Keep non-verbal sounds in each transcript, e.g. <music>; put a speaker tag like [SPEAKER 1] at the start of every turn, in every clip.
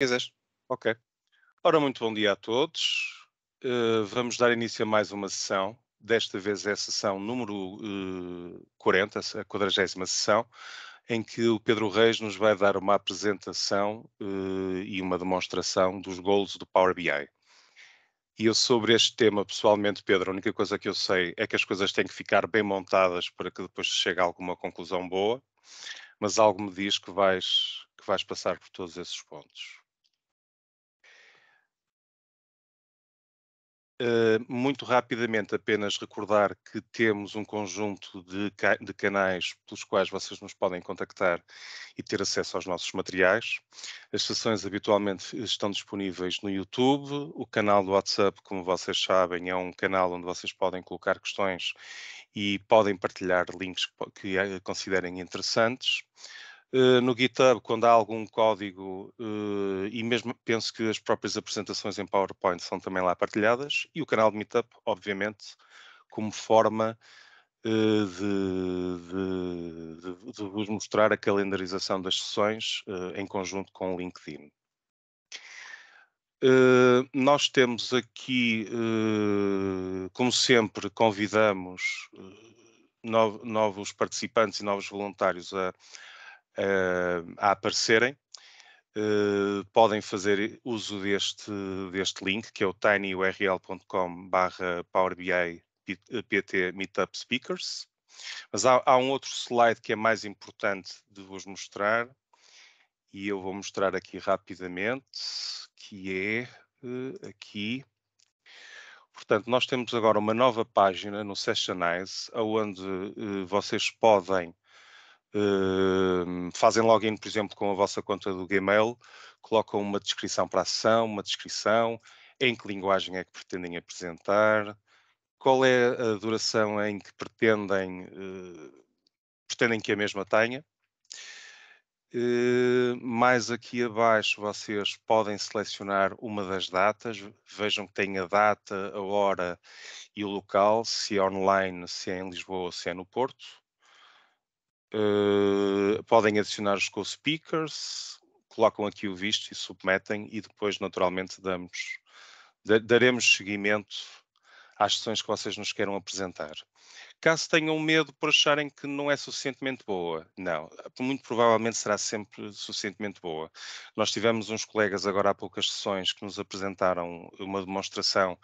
[SPEAKER 1] Quiseres? Ok. Ora, muito bom dia a todos. Uh, vamos dar início a mais uma sessão. Desta vez é a sessão número uh, eh, 40, a 40 sessão, em que o Pedro Reis nos vai dar uma apresentação uh, e uma demonstração dos goals do Power BI. E eu sobre este tema, pessoalmente, Pedro, a única coisa que eu sei é que as coisas têm que ficar bem montadas para que depois chegue a alguma conclusão boa, mas algo me diz que vais, que vais passar por todos esses pontos. Uh, muito rapidamente, apenas recordar que temos um conjunto de, de, canais pelos quais vocês nos podem contactar e ter acesso aos nossos materiais. As sessões habitualmente estão disponíveis no YouTube. O canal do WhatsApp, como vocês sabem, é um canal onde vocês podem colocar questões e podem partilhar links que eh, considerem interessantes. Eh, no GitHub, quando há algum código, eh, e mesmo penso que as próprias apresentações em PowerPoint são também lá partilhadas, e o canal de Meetup, obviamente, como forma eh, de, de, de vos mostrar a calendarização das sessões em conjunto com o LinkedIn. Uh, nós temos aqui, uh, como sempre, convidamos novos participantes e novos voluntários a, uh, a aparecerem, uh, podem fazer uso deste, deste link, que é o tinyurl.com barra pt eh, meetup speakers. Mas há, há um outro slide que é mais importante de vos mostrar, e eu vou mostrar aqui rapidamente, que é uh, aqui. Portanto, nós temos agora uma nova página no Sessionize, onde uh, vocês podem fazem login, por exemplo, com a vossa conta do Gmail, colocam uma descrição para a sessão, uma descrição, em que linguagem é que pretendem apresentar, qual é a duração em que pretendem, uh, pretendem que a mesma tenha. Uh, mais aqui abaixo vocês podem selecionar uma das datas, vejam que tem a data, a hora e o local, se é online, se é em Lisboa, ou se é no Porto eh, podem adicionar-os co speakers, colocam aqui o visto e submetem e depois naturalmente damos, daremos seguimento às sessões que vocês nos queiram apresentar. Caso tenham medo por acharem que não é suficientemente boa, não, muito provavelmente será sempre suficientemente boa. Nós tivemos uns colegas agora há poucas sessões que nos apresentaram uma demonstração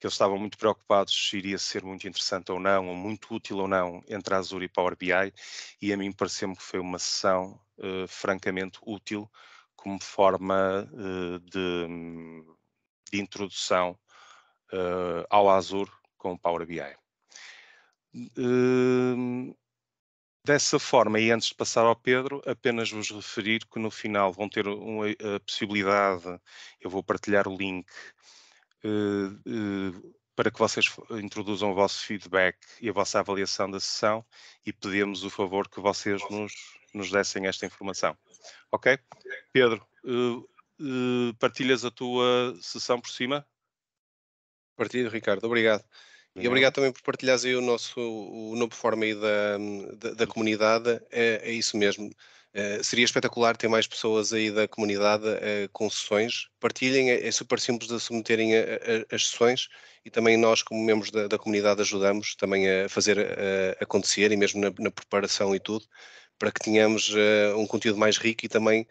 [SPEAKER 1] que eles estavam muito preocupados se iria ser muito interessante ou não, ou muito útil ou não, entre Azure e Power BI, e a mim pareceu-me que foi uma sessão uh, francamente útil como forma uh, de, hum, de, introdução uh, ao Azure com o Power BI. Hum, dessa forma, e antes de passar ao Pedro, apenas vos referir que no final vão ter uma, eh, a possibilidade, eu vou partilhar o link, uh, uh, para que vocês introduzam o vosso feedback e a vossa avaliação da sessão e pedimos o favor que vocês nos, nos dessem esta informação. Ok? Pedro, uh, partilhas a tua sessão por cima? Partido, Ricardo, obrigado.
[SPEAKER 2] E uhum. obrigado também por partilhares aí o nosso o novo forma aí da, da, da comunidade. É, é, isso mesmo. É, seria espetacular ter mais pessoas aí da comunidade é, com sessões. Partilhem, é, é, super simples de submeterem a, a, as sessões e também nós, como membros da, da comunidade, ajudamos também a fazer a, eh, acontecer e mesmo na, na, preparação e tudo, para que tenhamos um conteúdo mais rico e também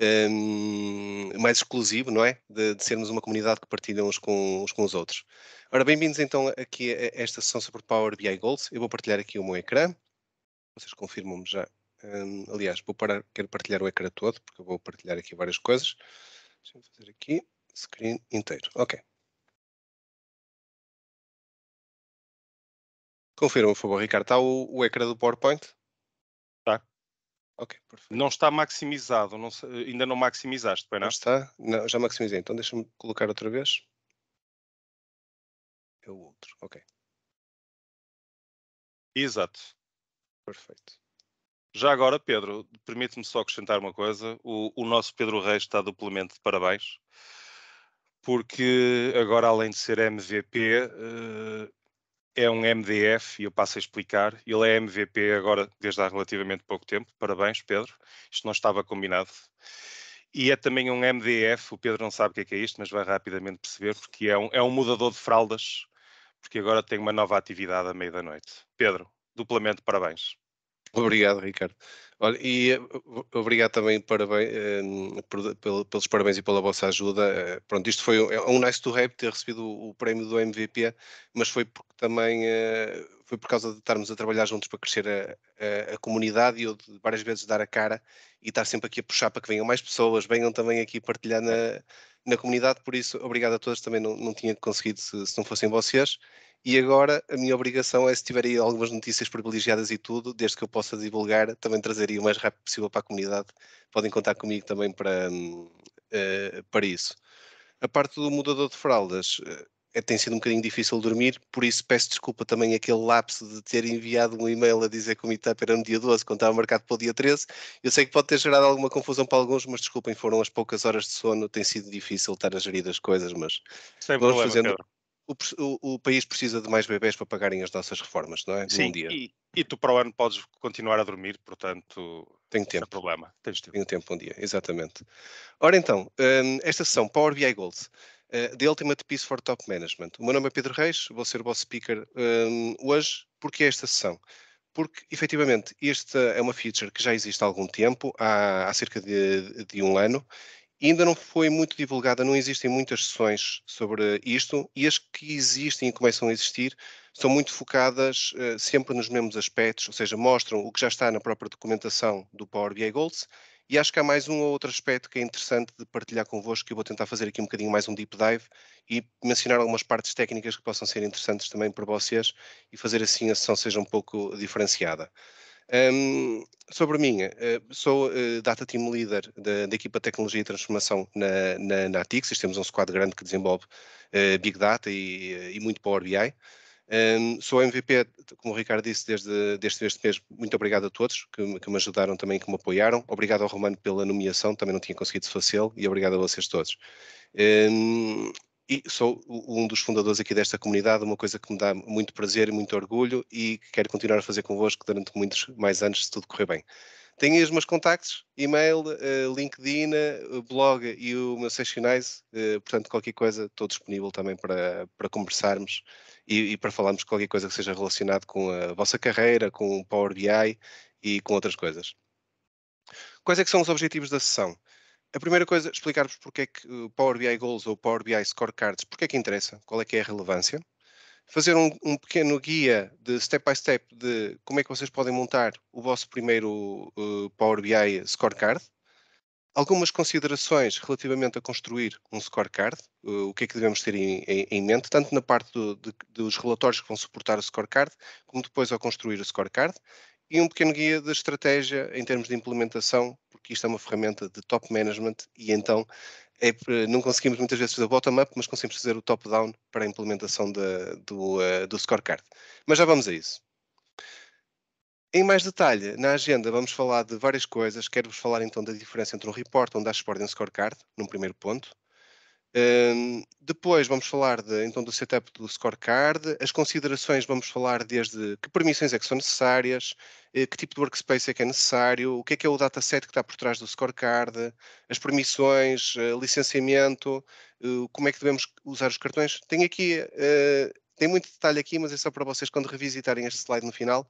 [SPEAKER 2] um, mais exclusivo, não é? De, de, sermos uma comunidade que partilha uns com, uns com os outros. Ora, bem-vindos então aqui a esta sessão sobre Power BI Goals. Eu vou partilhar aqui o meu ecrã. Vocês confirmam-me já. Um, aliás, vou parar, quero partilhar o ecrã todo, porque eu vou partilhar aqui várias coisas. Deixa eu fazer aqui, screen inteiro. Ok.
[SPEAKER 3] Confirma, por favor, Ricardo. Está o, o ecrã do PowerPoint?
[SPEAKER 1] Ok, perfeito. Não está maximizado, não, ainda não maximizaste, Já não? não está,
[SPEAKER 2] não, já maximizei, então deixa-me colocar outra vez.
[SPEAKER 3] É o outro, ok. Exato. Perfeito.
[SPEAKER 1] Já agora, Pedro, permite-me só acrescentar uma coisa. O, o, nosso Pedro Reis está duplamente de parabéns, porque agora, além de ser MVP, eh, é um MDF e eu passo a explicar. Ele é MVP agora, desde há relativamente pouco tempo. Parabéns, Pedro. Isto não estava combinado. E é também um MDF, o Pedro não sabe o que é, que é isto, mas vai rapidamente perceber, porque é um, é um mudador de fraldas, porque agora tem uma nova atividade à meia da noite. Pedro, duplamente parabéns.
[SPEAKER 2] Obrigado, Ricardo. Olha, e eh, obrigado também parabéns, eh, pelos parabéns e pela vossa ajuda. Eh, pronto, isto foi um, é um nice to have ter recebido o, o prémio do MVP, mas foi porque também eh, foi por causa de estarmos a trabalhar juntos para crescer a, a, a, comunidade e eu de várias vezes dar a cara e estar sempre aqui a puxar para que venham mais pessoas, venham também aqui partilhar na, na comunidade. Por isso, obrigado a todos. Também não, não tinha conseguido se, se não fossem vocês. E agora a minha obrigação é, se tiver aí algumas notícias privilegiadas e tudo, desde que eu possa divulgar, também trazeria o mais rápido possível para a comunidade. Podem contar comigo também para, hum, eh, para isso. A parte do mudador de fraldas é, tem sido um bocadinho difícil dormir, por isso peço desculpa também aquele lapso de ter enviado um e-mail a dizer que o meetup era no dia 12, quando estava marcado para o dia 13. Eu sei que pode ter gerado alguma confusão para alguns, mas desculpem, foram as poucas horas de sono, tem sido difícil estar a gerir as coisas, mas
[SPEAKER 1] Sem vamos problema, fazendo. Cara.
[SPEAKER 2] O, o, país precisa de mais bebés para pagarem as nossas reformas, não é? Sim, um dia.
[SPEAKER 1] E, e, tu para o ano podes continuar a dormir,
[SPEAKER 2] portanto. Tenho tempo. Não é problema. Tens tempo. Tenho tempo um dia, exatamente. Ora então, hum, esta sessão, Power BI Gold, eh, The Ultimate Piece for Top Management. O meu nome é Pedro Reis, vou ser o vosso speaker hum, hoje. Porque esta sessão? Porque, efetivamente, esta é uma feature que já existe há algum tempo, há, há cerca de, de um ano, ainda não foi muito divulgada, não existem muitas sessões sobre isto e as que existem e começam a existir são muito focadas uh, sempre nos mesmos aspectos, ou seja, mostram o que já está na própria documentação do Power BI Goals e acho que há mais um ou outro aspecto que é interessante de partilhar convosco, que eu vou tentar fazer aqui um bocadinho mais um deep dive e mencionar algumas partes técnicas que possam ser interessantes também para vocês e fazer assim a sessão seja um pouco diferenciada. Um, sobre mim, eh, sou eh, Data Team Leader da, da equipa de Tecnologia e Transformação na, na, na Atixis. Temos um squad grande que desenvolve uh, Big Data e, e, muito Power BI. Um, sou MVP, como o Ricardo disse, desde, desde este mês. Muito obrigado a todos que, que, me ajudaram também, que me apoiaram. Obrigado ao Romano pela nomeação, também não tinha conseguido fazê-lo, e obrigado a vocês todos. Um, e sou um dos fundadores aqui desta comunidade, uma coisa que me dá muito prazer e muito orgulho e que quero continuar a fazer convosco durante muitos mais anos, se tudo correr bem. Tenho os meus contactos, e-mail, eh, LinkedIn, eh, blog e o meu Sessionize, eh, portanto, qualquer coisa estou disponível também para, para conversarmos e, e para falarmos qualquer coisa que seja relacionado com a vossa carreira, com o Power BI e com outras coisas. Quais é que são os objetivos da sessão? A primeira coisa, explicar-vos porque é que o eh, Power BI Goals ou Power BI Scorecards, porque é que interessa, qual é que é a relevância. Fazer um, um pequeno guia de step by step de como é que vocês podem montar o vosso primeiro uh, Power BI Scorecard. Algumas considerações relativamente a construir um scorecard, eh, o que é que devemos ter em, em, em mente, tanto na parte do, de, dos relatórios que vão suportar o scorecard, como depois ao construir o scorecard, e um pequeno guia de estratégia em termos de implementação que isto é uma ferramenta de top management e então é, não conseguimos muitas vezes fazer o bottom-up, mas conseguimos fazer o top-down para a implementação de, do, uh, do scorecard. Mas já vamos a isso. Em mais detalhe, na agenda vamos falar de várias coisas. Quero-vos falar então da diferença entre um report, um dashboard e um scorecard, num primeiro ponto. Um, depois vamos falar de, então do setup do scorecard, as considerações vamos falar desde que permissões é que são necessárias, eh, que tipo de workspace é que é necessário, o que é que é o dataset que está por trás do scorecard, as permissões, eh, licenciamento, eh, como é que devemos usar os cartões. Tem aqui, uh, tem muito detalhe aqui, mas é só para vocês quando revisitarem este slide no final,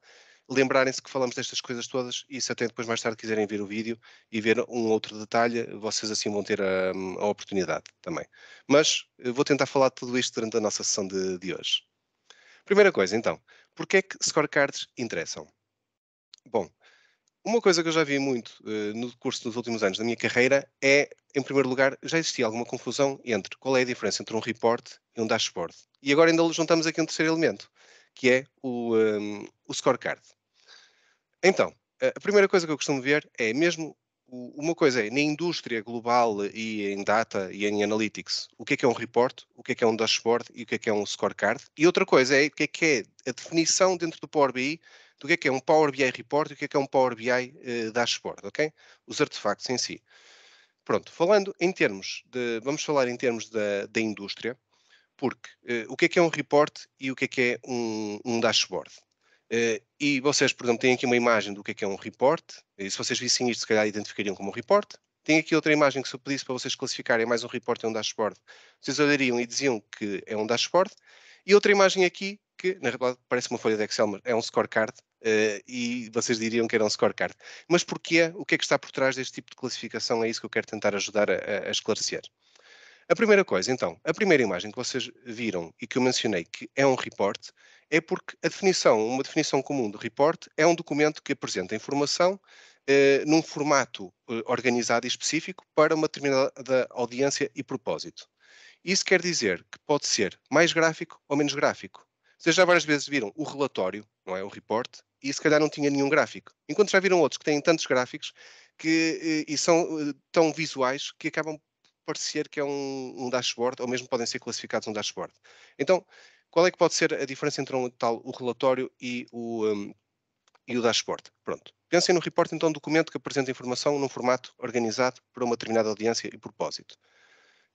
[SPEAKER 2] lembrarem-se que falamos destas coisas todas e se até depois mais tarde quiserem ver o vídeo e ver um outro detalhe, vocês assim vão ter a, a oportunidade também. Mas eh, vou tentar falar de tudo isto durante a nossa sessão de, de hoje. Primeira coisa, então, porquê é que scorecards interessam? Bom, uma coisa que eu já vi muito uh, no curso dos últimos anos da minha carreira é, em primeiro lugar, já existia alguma confusão entre qual é a diferença entre um report e um dashboard. E agora ainda juntamos aqui um terceiro elemento, que é o, um, o scorecard. Então, a primeira coisa que eu costumo ver é mesmo uma coisa é na indústria global e em data e em analytics, o que é que é um report, o que é que é um dashboard e o que é que é um scorecard. E outra coisa é o que é que é a definição dentro do Power BI do que é que é um Power BI report e o que é que é um Power BI uh, dashboard, ok? Os artefactos em si. Pronto, falando em termos de, vamos falar em termos da, da indústria. Porque uh, o que é que é um report e o que é que é um, um dashboard? Uh, e vocês, por exemplo, têm aqui uma imagem do que é que é um report, e se vocês vissem isto, se calhar identificariam como um report. Tem aqui outra imagem que se eu pedisse para vocês classificarem é mais um report e é um dashboard. Vocês olhariam e diziam que é um dashboard. E outra imagem aqui, que na realidade, parece uma folha de Excel, mas é um scorecard, uh, e vocês diriam que era um scorecard. Mas porquê? O que é que está por trás deste tipo de classificação? É isso que eu quero tentar ajudar a, a esclarecer. A primeira coisa, então, a primeira imagem que vocês viram e que eu mencionei que é um report, é porque a definição, uma definição comum de report é um documento que apresenta informação eh, num formato eh, organizado e específico para uma determinada audiência e propósito. Isso quer dizer que pode ser mais gráfico ou menos gráfico. Vocês já várias vezes viram o relatório, não é? O report, e se calhar não tinha nenhum gráfico. Enquanto já viram outros que têm tantos gráficos que, eh, e são eh, tão visuais que acabam parecer que é um, um dashboard, ou mesmo podem ser classificados um dashboard. Então, qual é que pode ser a diferença entre um, tal, o relatório e o, um, e o dashboard? Pronto. Pensem no report, então, documento que apresenta informação num formato organizado para uma determinada audiência e propósito.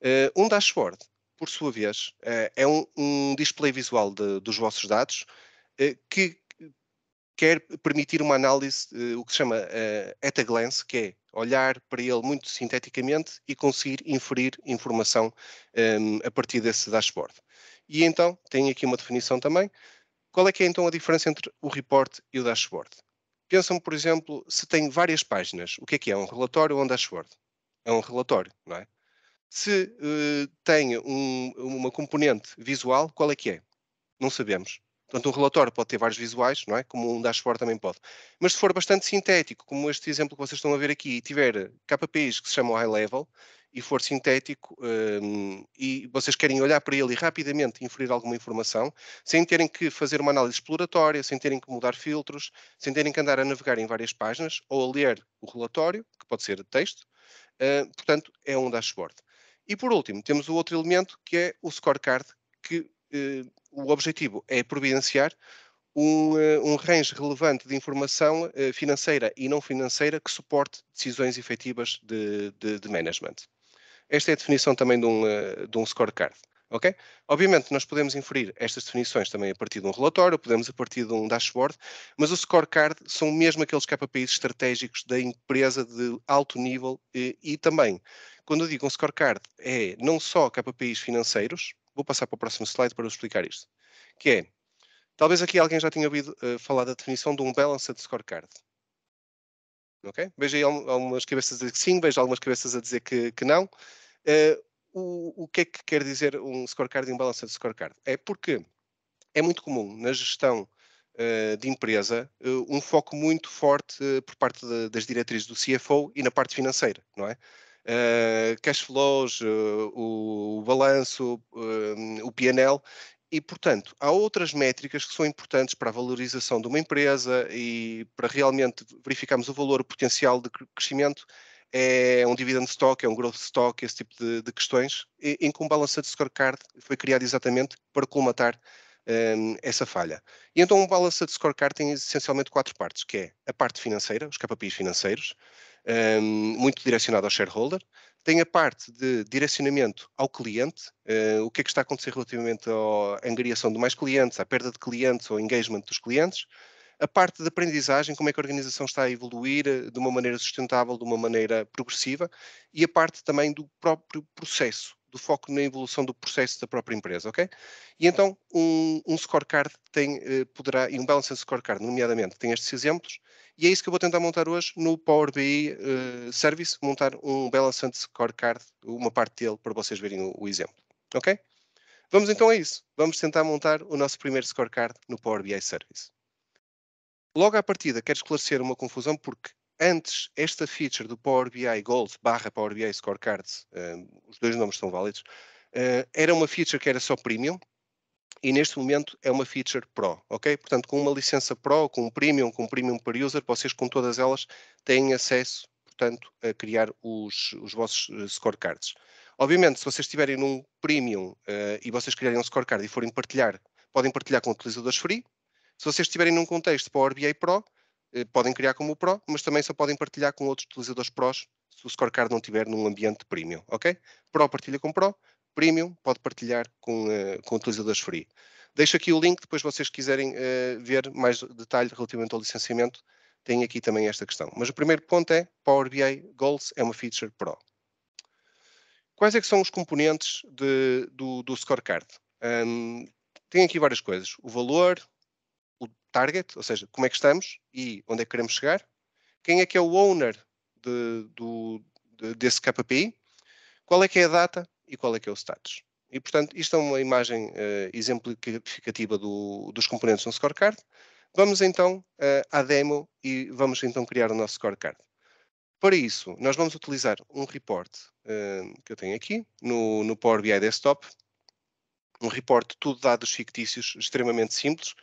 [SPEAKER 2] Uh, um dashboard, por sua vez, uh, é um, um, display visual de, dos vossos dados uh, que quer permitir uma análise, eh, o que se chama uh, eh, at a glance, que é olhar para ele muito sinteticamente e conseguir inferir informação um, ehm, a partir desse dashboard. E então, tem aqui uma definição também. Qual é que é então a diferença entre o report e o dashboard? Pensam, por exemplo, se tem várias páginas, o que é que é? Um relatório ou um dashboard? É um relatório, não é? Se uh, tem um, uma componente visual, qual é que é? Não sabemos. Portanto, um relatório pode ter vários visuais, não é? Como um dashboard também pode. Mas se for bastante sintético, como este exemplo que vocês estão a ver aqui, e tiver KPIs que se chamam high level, e for sintético, um, e vocês querem olhar para ele e rapidamente inferir alguma informação, sem terem que fazer uma análise exploratória, sem terem que mudar filtros, sem terem que andar a navegar em várias páginas, ou a ler o relatório, que pode ser texto, uh, portanto, é um dashboard. E por último, temos o outro elemento que é o scorecard, que hum, o objetivo é providenciar um, eh, um range relevante de informação eh, financeira e não financeira que suporte decisões efetivas de, de, de management. Esta é a definição também de um, eh, de um scorecard. Okay? Obviamente, nós podemos inferir estas definições também a partir de um relatório, podemos a partir de um dashboard, mas o scorecard são mesmo aqueles KPIs estratégicos da empresa de alto nível e, e também, quando eu digo um scorecard, é não só KPIs financeiros, Vou passar para o próximo slide para explicar isto. Que é, talvez aqui alguém já tenha ouvido uh, falar da definição de um balanced scorecard. Ok? Vejo aí algumas cabeças a dizer que sim, vejo algumas cabeças a dizer que, que não. Uh, o, o que é que quer dizer um scorecard e um balanced scorecard? É porque é muito comum na gestão uh, de empresa um foco muito forte por parte de, das diretrizes do CFO e na parte financeira, não é? uh, cash flows, uh, o, o, balanço, uh, o PNL. E, portanto, há outras métricas que são importantes para a valorização de uma empresa e para realmente verificarmos o valor, o potencial de crescimento. É um dividend stock, é um growth stock, esse tipo de, de questões, e, em que um de scorecard foi criado exatamente para colmatar ehm, essa falha. E então um de scorecard tem essencialmente quatro partes, que é a parte financeira, os KPIs financeiros, um, ehm, muito direcionado ao shareholder. Tem a parte de direcionamento ao cliente, uh, o que é que está a acontecer relativamente à angariação de mais clientes, à perda de clientes ou engagement dos clientes. A parte de aprendizagem, como é que a organização está a evoluir eh, de uma maneira sustentável, de uma maneira progressiva, e a parte também do próprio processo do foco na evolução do processo da própria empresa, ok? E então um, um scorecard tem, eh, poderá, e um balancing scorecard, nomeadamente, tem estes exemplos, e é isso que eu vou tentar montar hoje no Power BI uh, eh, Service, montar um balancing scorecard, uma parte dele, para vocês verem o, o exemplo, ok? Vamos então a isso. Vamos tentar montar o nosso primeiro scorecard no Power BI Service. Logo à partida, quero esclarecer uma confusão porque antes, esta feature do Power BI Gold barra Power BI Scorecards, uh, os dois nomes são válidos, uh, era uma feature que era só premium e neste momento é uma feature pro, ok? Portanto, com uma licença pro, com um premium, com um premium per user, vocês com todas elas têm acesso, portanto, a criar os, os vossos eh, scorecards. Obviamente, se vocês estiverem num premium uh, e vocês criarem um scorecard e forem partilhar, podem partilhar com utilizadores free. Se vocês estiverem num contexto Power BI Pro, eh, podem criar como o Pro, mas também só podem partilhar com outros utilizadores Pros se o scorecard não estiver num ambiente premium, ok? Pro partilha com Pro, premium pode partilhar com, uh, com utilizadores free. Deixo aqui o link, depois vocês quiserem uh, ver mais detalhe relativamente ao licenciamento, tem aqui também esta questão. Mas o primeiro ponto é Power BI Goals é uma feature Pro. Quais é que são os componentes de, do, do scorecard? Um, tem aqui várias coisas. O valor, target, ou seja, como é que estamos e onde é que queremos chegar, quem é que é o owner de, do, de, desse KPI, qual é que é a data e qual é que é o status. E, portanto, isto é uma imagem uh, exemplificativa do, dos componentes um scorecard. Vamos então uh, à demo e vamos então criar o nosso scorecard. Para isso, nós vamos utilizar um report uh, que eu tenho aqui no, no Power BI Desktop, um report tudo dados fictícios extremamente simples,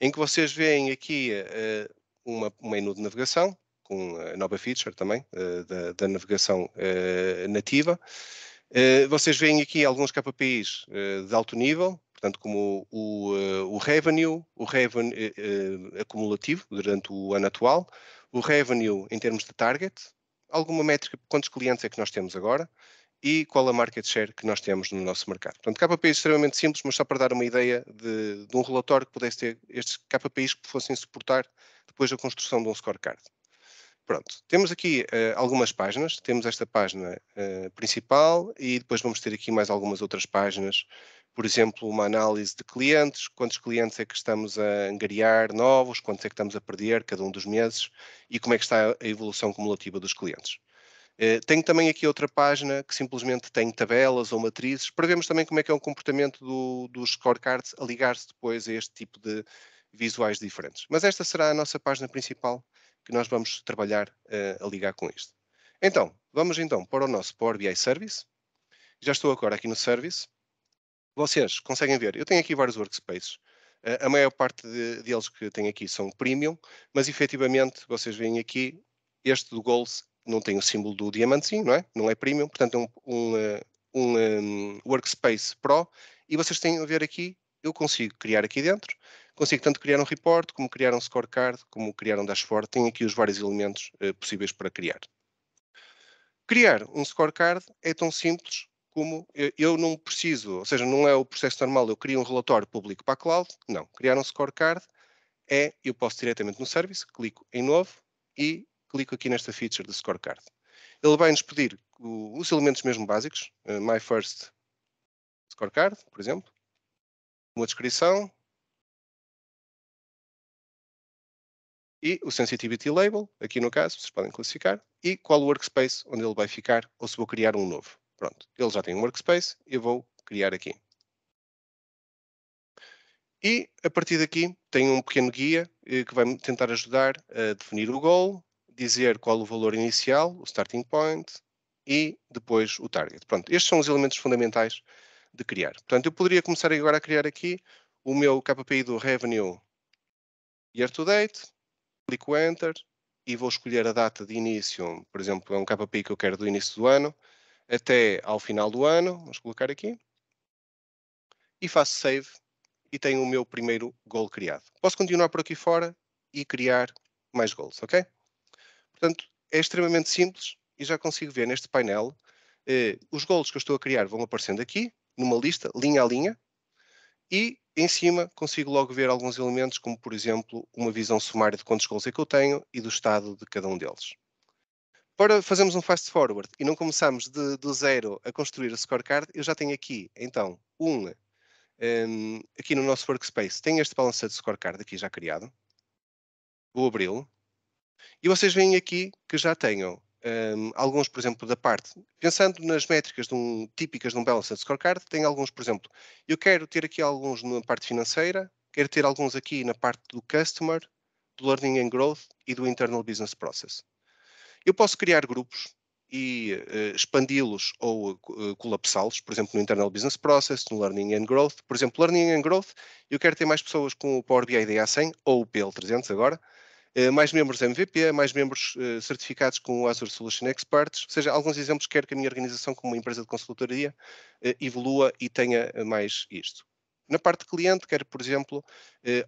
[SPEAKER 2] em que vocês veem aqui uh, uma, um menu de navegação, com a nova feature também uh, da, da, navegação uh, nativa. vocês veem aqui alguns KPIs de alto nível, portanto, como o, o revenue, o revenue acumulativo durante o ano atual, o revenue em termos de target, alguma métrica, quantos clientes é que nós temos agora, e qual a market share que nós temos no nosso mercado. Portanto, KPI é extremamente simples, mas só para dar uma ideia de, de um relatório que pudesse ter estes KPIs que fossem suportar depois da construção de um scorecard. Pronto, temos aqui uh, algumas páginas, temos esta página uh, principal e depois vamos ter aqui mais algumas outras páginas, por exemplo, uma análise de clientes, quantos clientes é que estamos a angariar novos, quantos é que estamos a perder cada um dos meses e como é que está a evolução cumulativa dos clientes. Eh, tenho também aqui outra página que simplesmente tem tabelas ou matrizes para vermos também como é que é o comportamento do, dos scorecards a ligar-se depois a este tipo de visuais diferentes. Mas esta será a nossa página principal que nós vamos trabalhar eh, a ligar com isto. Então, vamos então para o nosso Power BI Service. Já estou agora aqui no Service. Vocês conseguem ver, eu tenho aqui vários workspaces. Eh, a maior parte de, deles que tenho aqui são premium, mas efetivamente, vocês veem aqui, este do Goals não tem o símbolo do diamantezinho, não é? Não é premium, portanto é um, um, eh, um, um ehm, workspace pro e vocês têm a ver aqui, eu consigo criar aqui dentro, consigo tanto criar um report, como criar um scorecard, como criar um dashboard, tem aqui os vários elementos uh, possíveis para criar. Criar um scorecard é tão simples como eu, eh, eu não preciso, ou seja, não é o processo normal, eu crio um relatório público para a cloud, não. Criar um scorecard é, eu posso diretamente no service, clico em novo e clico aqui nesta feature de scorecard. Ele vai nos pedir os elementos mesmo básicos, uh, my first scorecard, por exemplo, uma descrição e o sensitivity label, aqui no caso, vocês podem classificar, e qual o workspace onde ele vai ficar ou se vou criar um novo. Pronto, ele já tem um workspace, eu vou criar aqui. E, a partir daqui, tem um pequeno guia eh, que vai tentar ajudar a definir o goal, dizer qual o valor inicial, o starting point, e depois o target. Pronto, estes são os elementos fundamentais de criar. Portanto, eu poderia começar agora a criar aqui o meu KPI do Revenue Year to Date, clico Enter e vou escolher a data de início, por exemplo, é um KPI que eu quero do início do ano até ao final do ano, vamos colocar aqui, e faço Save e tenho o meu primeiro goal criado. Posso continuar por aqui fora e criar mais goals, ok? Portanto, é extremamente simples e já consigo ver neste painel eh, os gols que eu estou a criar vão aparecendo aqui, numa lista, linha a linha, e em cima consigo logo ver alguns elementos, como por exemplo uma visão sumária de quantos gols é que eu tenho e do estado de cada um deles. Para fazermos um fast forward e não começarmos de, do zero a construir a scorecard, eu já tenho aqui, então, um, um ehm, aqui no nosso workspace, tenho este balanço de scorecard aqui já criado. Vou abri-lo, e vocês veem aqui que já tenham um, alguns, por exemplo, da parte, pensando nas métricas de um, típicas de um Balanced Scorecard, tem alguns, por exemplo, eu quero ter aqui alguns na parte financeira, quero ter alguns aqui na parte do Customer, do Learning and Growth e do Internal Business Process. Eu posso criar grupos e uh, expandi-los ou uh, colapsá-los, por exemplo, no Internal Business Process, no Learning and Growth. Por exemplo, Learning and Growth, eu quero ter mais pessoas com o Power BI DA100 ou o PL300 agora, eh, mais membros MVP, mais membros eh, certificados com o Azure Solution Experts, ou seja, alguns exemplos quero que a minha organização, como uma empresa de consultoria, eh, evolua e tenha mais isto. Na parte de cliente, quero, por exemplo,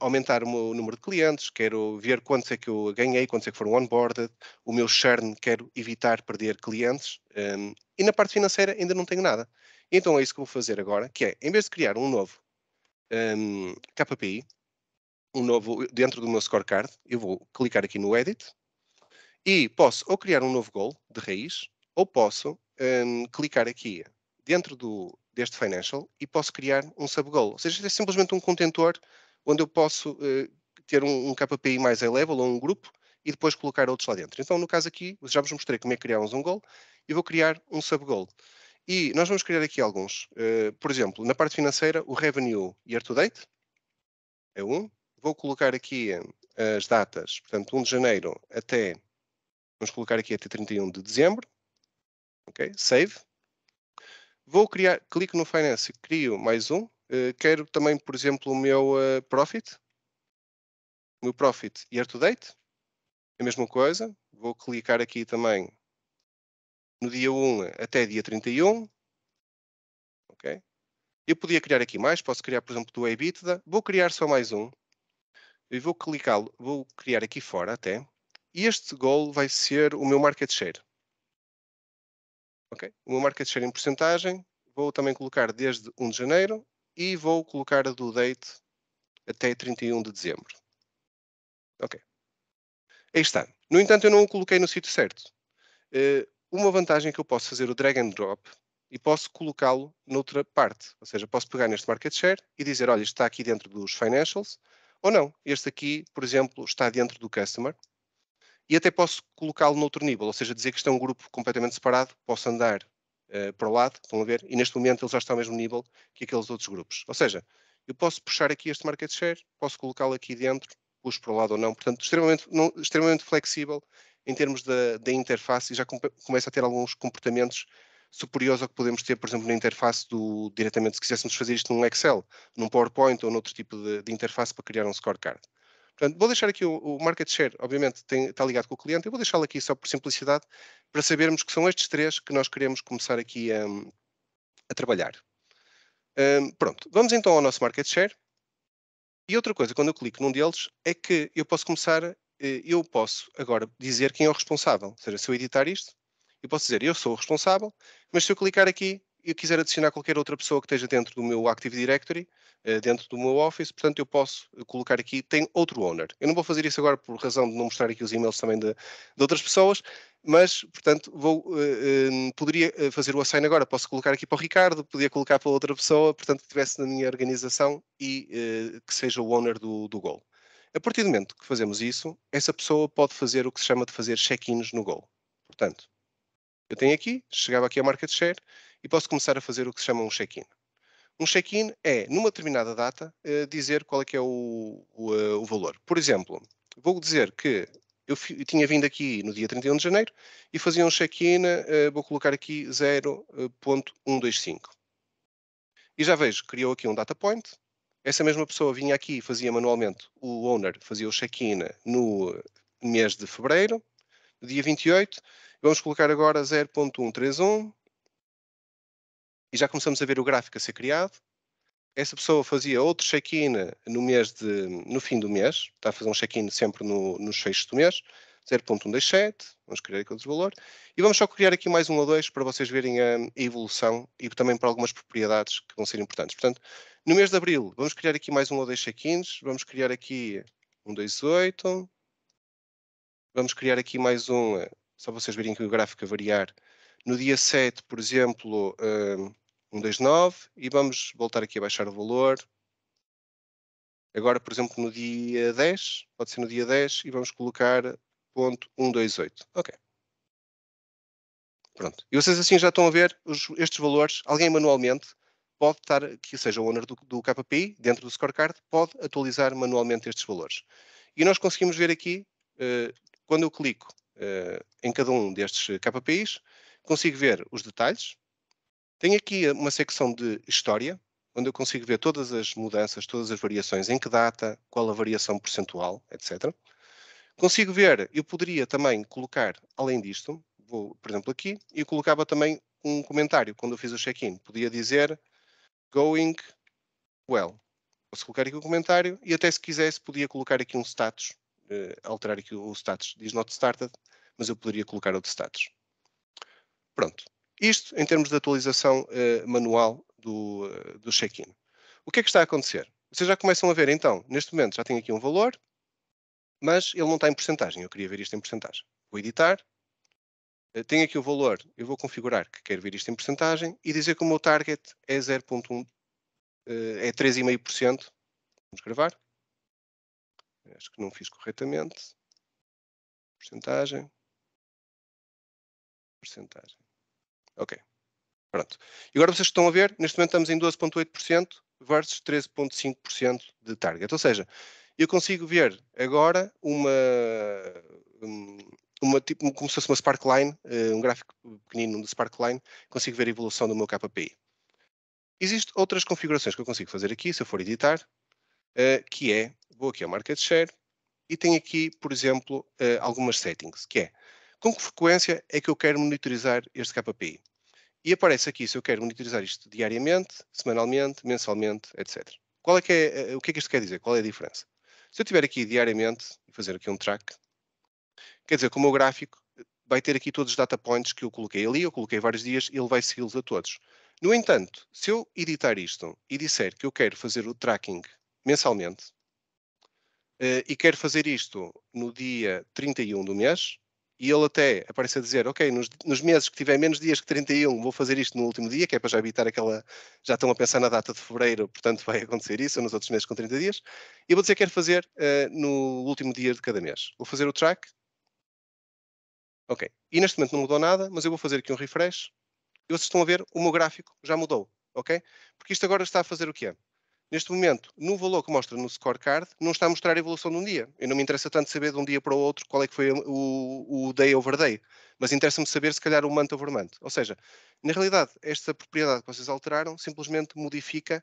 [SPEAKER 2] aumentar o meu número de clientes, quero ver quantos é que eu ganhei, quantos é que foram onboarded, o meu churn, quero evitar perder clientes. Ehm, e na parte financeira ainda não tenho nada. Então é isso que vou fazer agora, que é, em vez de criar um novo um, ehm, KPI, um novo, dentro do meu scorecard, eu vou clicar aqui no Edit e posso ou criar um novo goal de raiz ou posso um, clicar aqui dentro do, deste Financial e posso criar um subgoal. Ou seja, é simplesmente um contentor onde eu posso uh, ter um, um KPI mais elevado level ou um grupo e depois colocar outros lá dentro. Então, no caso aqui, já vos mostrei como é que criámos um goal e vou criar um subgoal. E nós vamos criar aqui alguns. Uh, por exemplo, na parte financeira, o revenue year to date é um vou colocar aqui eh, as datas, portanto, 1 de janeiro até, vamos colocar aqui até 31 de dezembro, ok, save. Vou criar, clico no Finance, crio mais um, uh, quero também, por exemplo, o meu uh, Profit, o meu Profit Year to Date, a mesma coisa, vou clicar aqui também no dia 1 até dia 31, ok, eu podia criar aqui mais, posso criar, por exemplo, do EBITDA. Vou criar só mais um, e vou clicá-lo, vou criar aqui fora até, e este goal vai ser o meu market share. Okay? O meu market share em porcentagem, vou também colocar desde 1 de janeiro e vou colocar do date até 31 de dezembro. Ok. Aí está. No entanto, eu não o coloquei no sítio certo. Eh, uma vantagem é que eu posso fazer o drag and drop e posso colocá-lo noutra parte. Ou seja, posso pegar neste market share e dizer, olha, está aqui dentro dos financials, ou não, este aqui, por exemplo, está dentro do customer e até posso colocá-lo noutro nível, ou seja, dizer que isto é um grupo completamente separado, posso andar uh, para o lado, estão a ver, e neste momento ele já está ao mesmo nível que aqueles outros grupos. Ou seja, eu posso puxar aqui este market share, posso colocá-lo aqui dentro, puxo para o lado ou não, portanto, extremamente, não, extremamente flexível em termos da, interface e já começa a ter alguns comportamentos superiores ao que podemos ter, por exemplo, na interface do diretamente, se quiséssemos fazer isto num Excel, num PowerPoint ou noutro tipo de, de interface para criar um scorecard. Portanto, vou deixar aqui o, o market share, obviamente tem, está ligado com o cliente, eu vou deixá-lo aqui só por simplicidade, para sabermos que são estes três que nós queremos começar aqui a, hum, a trabalhar. Um, pronto, vamos então ao nosso market share. E outra coisa, quando eu clico num deles, é que eu posso começar, eh, eu posso agora dizer quem é o responsável. Ou seja, se eu editar isto, eu posso dizer, eu sou o responsável, mas se eu clicar aqui, e quiser adicionar qualquer outra pessoa que esteja dentro do meu Active Directory, eh, dentro do meu Office, portanto eu posso eh, colocar aqui, tem outro owner. Eu não vou fazer isso agora por razão de não mostrar aqui os e-mails também de, de outras pessoas, mas, portanto, vou, uh, uh, poderia fazer o assign agora, posso colocar aqui para o Ricardo, podia colocar para outra pessoa, portanto que estivesse na minha organização e uh, que seja o owner do, do Go. A partir do momento que fazemos isso, essa pessoa pode fazer o que se chama de fazer check-ins no Go. Portanto, eu tenho aqui, chegava aqui à market share e posso começar a fazer o que se chama um check-in. Um check-in é, numa determinada data, eh, dizer qual é que é o, o, eh, o valor. Por exemplo, vou dizer que eu, eu, tinha vindo aqui no dia 31 de janeiro e fazia um check-in, eh, vou colocar aqui 0.125. E já vejo, criou aqui um data point. Essa mesma pessoa vinha aqui e fazia manualmente, o owner fazia o check-in no mês de fevereiro, no dia 28, Vamos colocar agora 0.131 e já começamos a ver o gráfico a ser criado. Essa pessoa fazia outro check-in no, no fim do mês, está a fazer um check-in sempre no, nos fechos do mês, 0.127, vamos criar aqui outro valor, e vamos só criar aqui mais um ou dois para vocês verem a, a evolução e também para algumas propriedades que vão ser importantes. Portanto, no mês de Abril, vamos criar aqui mais um ou dois check-ins, vamos criar aqui um 28, vamos criar aqui mais um só para vocês verem que o gráfico a variar. No dia 7, por exemplo, hum, um, 129, e vamos voltar aqui a baixar o valor. Agora, por exemplo, no dia 10, pode ser no dia 10, e vamos colocar ponto Ok. Pronto. E vocês assim já estão a ver os, estes valores. Alguém manualmente pode estar, que seja o owner do, do KPI, dentro do scorecard, pode atualizar manualmente estes valores. E nós conseguimos ver aqui, uh, quando eu clico eh, em cada um destes eh, KPIs, consigo ver os detalhes. Tenho aqui eh, uma secção de história, onde eu consigo ver todas as mudanças, todas as variações, em que data, qual a variação percentual, etc. Consigo ver, eu poderia também colocar, além disto, vou, por exemplo, aqui, e colocava também um comentário quando eu fiz o check-in. Podia dizer going well. Posso colocar aqui um comentário e até se quisesse podia colocar aqui um status uh, alterar aqui o status. Diz not started, mas eu poderia colocar outro status. Pronto. Isto em termos de atualização uh, manual do, uh, do check-in. O que é que está a acontecer? Vocês já começam a ver, então, neste momento já tenho aqui um valor, mas ele não está em porcentagem. Eu queria ver isto em porcentagem. Vou editar. Tenho aqui o valor, eu vou configurar que quero ver isto em porcentagem e dizer que o meu target é 0.1, é 3,5%. Vamos gravar. Acho que não fiz corretamente. Porcentagem. Porcentagem. Ok. Pronto. E agora vocês estão a ver, neste momento estamos em 12,8% versus 13,5% de target. Ou seja, eu consigo ver agora uma, hum, uma tipo, como se fosse uma sparkline, eh, um gráfico pequenino de sparkline, consigo ver a evolução do meu KPI. Existem outras configurações que eu consigo fazer aqui, se eu for editar, eh, que é, vou aqui ao market share e tenho aqui, por exemplo, uh, algumas settings, que é com que frequência é que eu quero monitorizar este KPI. E aparece aqui se eu quero monitorizar isto diariamente, semanalmente, mensalmente, etc. Qual é que é, uh, o que é que isto quer dizer? Qual é a diferença? Se eu estiver aqui diariamente e fazer aqui um track, quer dizer, com o meu gráfico, vai ter aqui todos os data points que eu coloquei ali, eu coloquei vários dias, ele vai segui-los a todos. No entanto, se eu editar isto e disser que eu quero fazer o tracking mensalmente. Uh, e quero fazer isto no dia 31 do mês, e ele até aparece a dizer, ok, nos, nos, meses que tiver menos dias que 31, vou fazer isto no último dia, que é para já evitar aquela, já estão a pensar na data de fevereiro, portanto vai <laughs> acontecer isso, ou nos outros meses com 30 dias, e vou dizer quero fazer uh, no último dia de cada mês. Vou fazer o track, ok, e neste momento não mudou nada, mas eu vou fazer aqui um refresh, e vocês estão a ver, o meu gráfico já mudou, ok? Porque isto agora está a fazer o que é? Neste momento, no valor que mostra no scorecard, não está a mostrar a evolução de um dia. Eu não me interessa tanto saber de um dia para o outro qual é que foi o, o day over day, mas interessa-me saber se calhar o month over month. Ou seja, na realidade, esta propriedade que vocês alteraram simplesmente modifica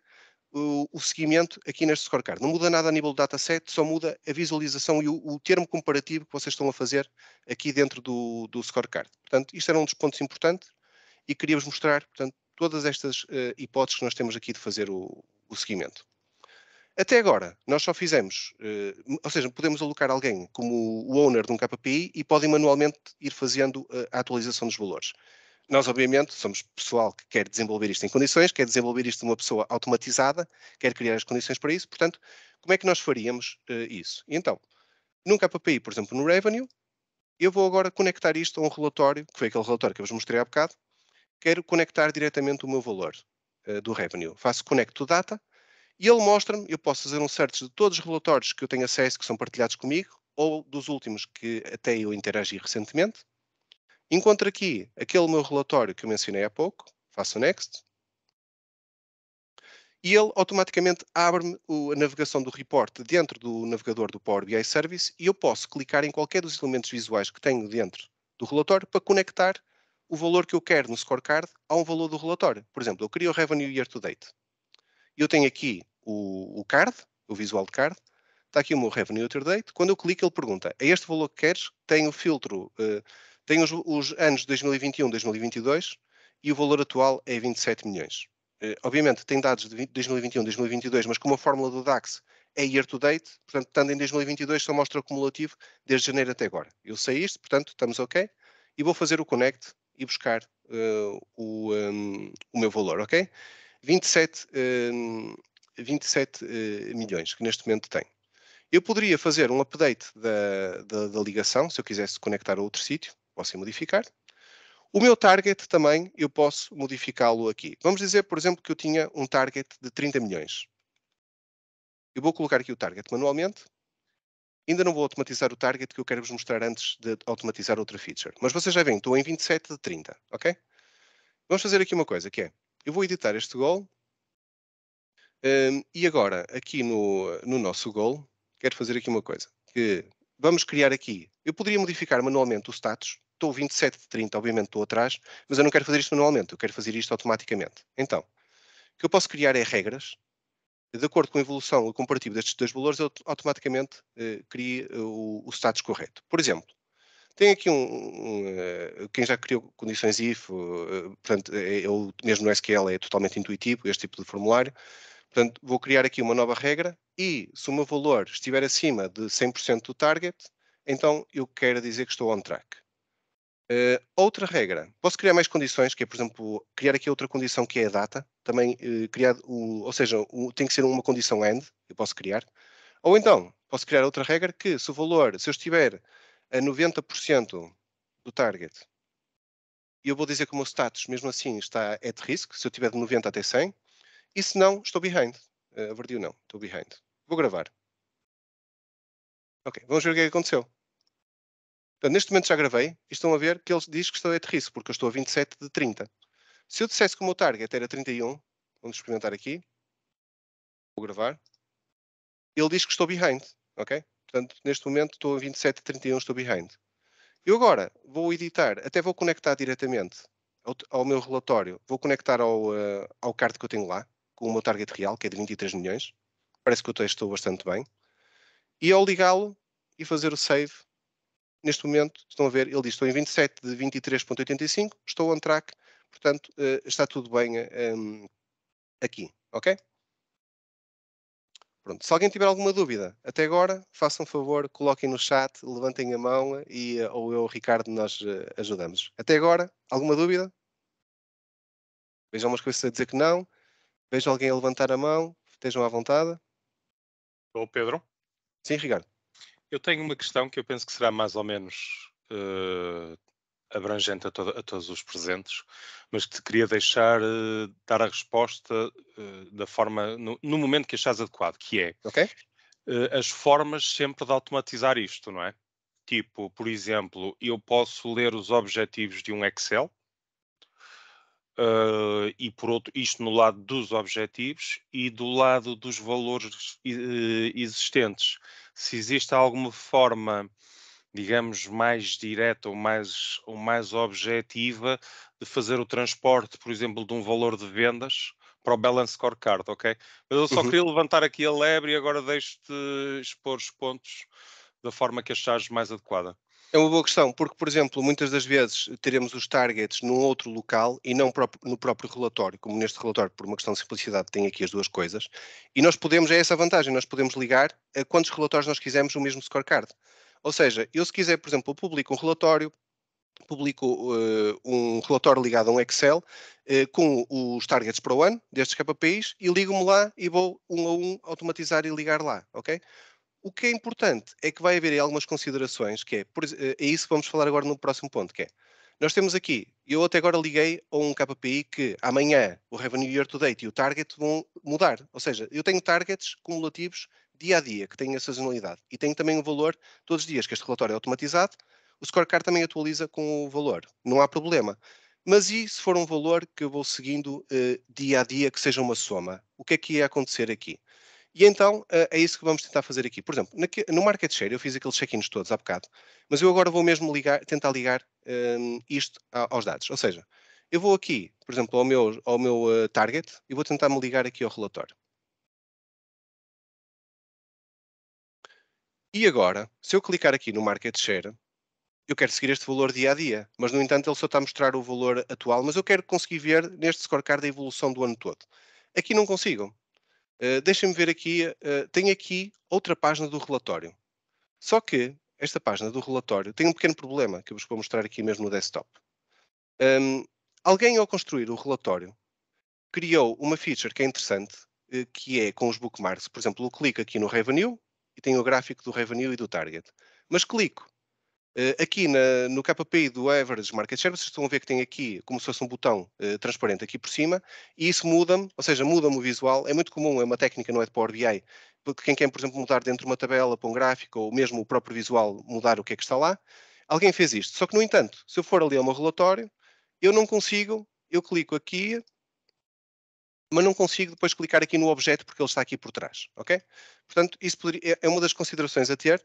[SPEAKER 2] o, o seguimento aqui neste scorecard. Não muda nada a nível do dataset, só muda a visualização e o, o termo comparativo que vocês estão a fazer aqui dentro do, do scorecard. Portanto, isto era um dos pontos importantes e queria-vos mostrar, portanto, todas estas uh, hipóteses que nós temos aqui de fazer o, o seguimento. Até agora, nós só fizemos, eh, ou seja, podemos alocar alguém como o owner de um KPI e podem manualmente ir fazendo eh, a atualização dos valores. Nós, obviamente, somos pessoal que quer desenvolver isto em condições, quer desenvolver isto de uma pessoa automatizada, quer criar as condições para isso, portanto, como é que nós faríamos eh, isso? E então, num KPI, por exemplo, no Revenue, eu vou agora conectar isto a um relatório, que foi aquele relatório que eu vos mostrei há bocado, quero conectar diretamente o meu valor. Eh, do Revenue. Faço Connect to Data e ele mostra-me, eu posso fazer um search de todos os relatórios que eu tenho acesso, que são partilhados comigo, ou dos últimos que até eu interagi recentemente. Encontro aqui aquele meu relatório que eu mencionei há pouco, faço Next, e ele automaticamente abre-me a navegação do report dentro do navegador do Power BI Service e eu posso clicar em qualquer dos elementos visuais que tenho dentro do relatório para conectar o valor que eu quero no scorecard a um valor do relatório. Por exemplo, eu queria o revenue year to date. Eu tenho aqui o, o card, o visual de card, está aqui o meu revenue year to date. Quando eu clico, ele pergunta: é este valor que queres? Tem o filtro, uh, eh, tem os, os anos 2021, 2022 e o valor atual é 27 milhões. Uh, obviamente, tem dados de 2021, 2022, mas como a fórmula do DAX é year to date, portanto, estando em 2022, só mostra o cumulativo desde janeiro até agora. Eu sei isto, portanto, estamos ok. E vou fazer o connect e buscar uh, o, um, ehm, o, meu valor, ok? 27, 27 uh, milhões que neste momento tem. Eu poderia fazer um update da, da, da ligação, se eu quisesse conectar a outro sítio, posso modificar. O meu target também, eu posso modificá-lo aqui. Vamos dizer, por exemplo, que eu tinha um target de 30 milhões. Eu vou colocar aqui o target manualmente Ainda não vou automatizar o target que eu quero vos mostrar antes de automatizar outra feature. Mas vocês já veem, estou em 27 de 30, ok? Vamos fazer aqui uma coisa, que é, eu vou editar este goal um, e agora, aqui no, no nosso goal, quero fazer aqui uma coisa, que vamos criar aqui, eu poderia modificar manualmente o status, estou 27 de 30, obviamente estou atrás, mas eu não quero fazer isto manualmente, eu quero fazer isto automaticamente. Então, o que eu posso criar é regras, de acordo com a evolução comparativa destes dois valores, automaticamente eh, cria eh, o, o, status correto. Por exemplo, tem aqui um, um eh, quem já criou condições IF, eh, portanto, é, é, eu, mesmo no SQL é totalmente intuitivo este tipo de formulário, portanto, vou criar aqui uma nova regra e se o meu valor estiver acima de 100% do target, então eu quero dizer que estou on track. Uh, outra regra, posso criar mais condições, que é, por exemplo, criar aqui outra condição que é a data, também uh, criar, o, ou seja, o, tem que ser uma condição AND, eu posso criar, ou então, posso criar outra regra que se o valor, se eu estiver a 90% do target, eu vou dizer que o meu status, mesmo assim, está at risk, se eu estiver de 90 até 100, e se não, estou behind, uh, não, estou behind. Vou gravar. Ok, vamos ver o que é aconteceu. Portanto, neste momento já gravei e estão a ver que ele diz que estou a de risco, porque eu estou a 27 de 30. Se eu dissesse que o meu target era 31, vamos experimentar aqui, vou gravar, ele diz que estou behind, ok? Portanto, neste momento estou a 27 de 31, estou behind. Eu agora vou editar, até vou conectar diretamente ao, ao meu relatório, vou conectar ao, uh, ao card que eu tenho lá, com o meu target real, que é de 23 milhões. Parece que eu estou bastante bem. E ao ligá-lo e fazer o save, neste momento, estão a ver, ele diz, estou em 27 de 23.85, estou on track, portanto, eh, está tudo bem um, ehm, aqui, ok? Pronto, se alguém tiver alguma dúvida, até agora, façam favor, coloquem no chat, levantem a mão e eh, ou eu, Ricardo, nós eh, ajudamos. Até agora, alguma dúvida? Vejam umas coisas a dizer que não. Vejam alguém a levantar a mão, estejam à vontade.
[SPEAKER 1] ou o Pedro. Sim, Ricardo. Eu tenho uma questão que eu penso que será mais ou menos uh, abrangente a, to a, todos os presentes, mas que te queria deixar uh, dar a resposta uh, da forma, no, no, momento que achares adequado, que é okay. as formas sempre de automatizar isto, não é? Tipo, por exemplo, eu posso ler os objetivos de um Excel, Uh, e por outro, isto no lado dos objetivos e do lado dos valores uh, existentes se existe alguma forma, digamos, mais direta ou mais, ou mais objetiva de fazer o transporte, por exemplo, de um valor de vendas para o Balance Scorecard, ok? Mas eu só uhum. queria levantar aqui a lebre e agora deixo-te expor os pontos da forma que achares mais adequada.
[SPEAKER 2] É uma boa questão, porque, por exemplo, muitas das vezes teremos os targets num outro local e não no próprio relatório, como neste relatório, por uma questão de simplicidade, tem aqui as duas coisas. E nós podemos, é essa a vantagem, nós podemos ligar a quantos relatórios nós quisermos o mesmo scorecard. Ou seja, eu se quiser, por exemplo, publico um relatório, publico uh, um relatório ligado a um Excel uh, com os targets para o ano destes KPIs é e ligo-me lá e vou um a um automatizar e ligar lá, ok? O que é importante é que vai haver algumas considerações, que é, por, eh, é isso que vamos falar agora no próximo ponto, que é, nós temos aqui, eu até agora liguei a um KPI que amanhã o Revenue Year to Date e o Target vão mudar. Ou seja, eu tenho targets cumulativos dia a dia, que têm a sazonalidade. E tenho também o valor todos os dias, que este relatório é automatizado. O scorecard também atualiza com o valor. Não há problema. Mas e se for um valor que eu vou seguindo eh, dia a dia, que seja uma soma? O que é que ia acontecer aqui? E então eh, é isso que vamos tentar fazer aqui. Por exemplo, no market share eu fiz aqueles check-ins todos há bocado, mas eu agora vou mesmo ligar, tentar ligar um, ehm, isto aos dados. Ou seja, eu vou aqui, por exemplo, ao meu, ao meu eh, target e vou tentar me ligar aqui ao relatório. E agora, se eu clicar aqui no market share, eu quero seguir este valor dia a dia, mas no entanto ele só está a mostrar o valor atual, mas eu quero conseguir ver neste scorecard a evolução do ano todo. Aqui não consigo, eh, Deixem-me ver aqui, uh, eh, tem aqui outra página do relatório. Só que esta página do relatório tem um pequeno problema que eu vos vou mostrar aqui mesmo no desktop. Um, alguém, ao construir o relatório, criou uma feature que é interessante, uh, que é com os bookmarks. Por exemplo, eu clico aqui no Revenue e tenho o gráfico do Revenue e do Target. Mas clico eh, aqui na, no KPI do Average Market Share, vocês estão a ver que tem aqui como se fosse um botão uh, transparente aqui por cima, e isso muda-me, ou seja, muda-me o visual. É muito comum, é uma técnica, não é de Power BI, porque quem quer, por exemplo, mudar dentro de uma tabela para um gráfico, ou mesmo o próprio visual, mudar o que é que está lá. Alguém fez isto. Só que, no entanto, se eu for ali ao meu relatório, eu não consigo, eu clico aqui, mas não consigo depois clicar aqui no objeto porque ele está aqui por trás, ok? Portanto, isso poderia, é, é uma das considerações a ter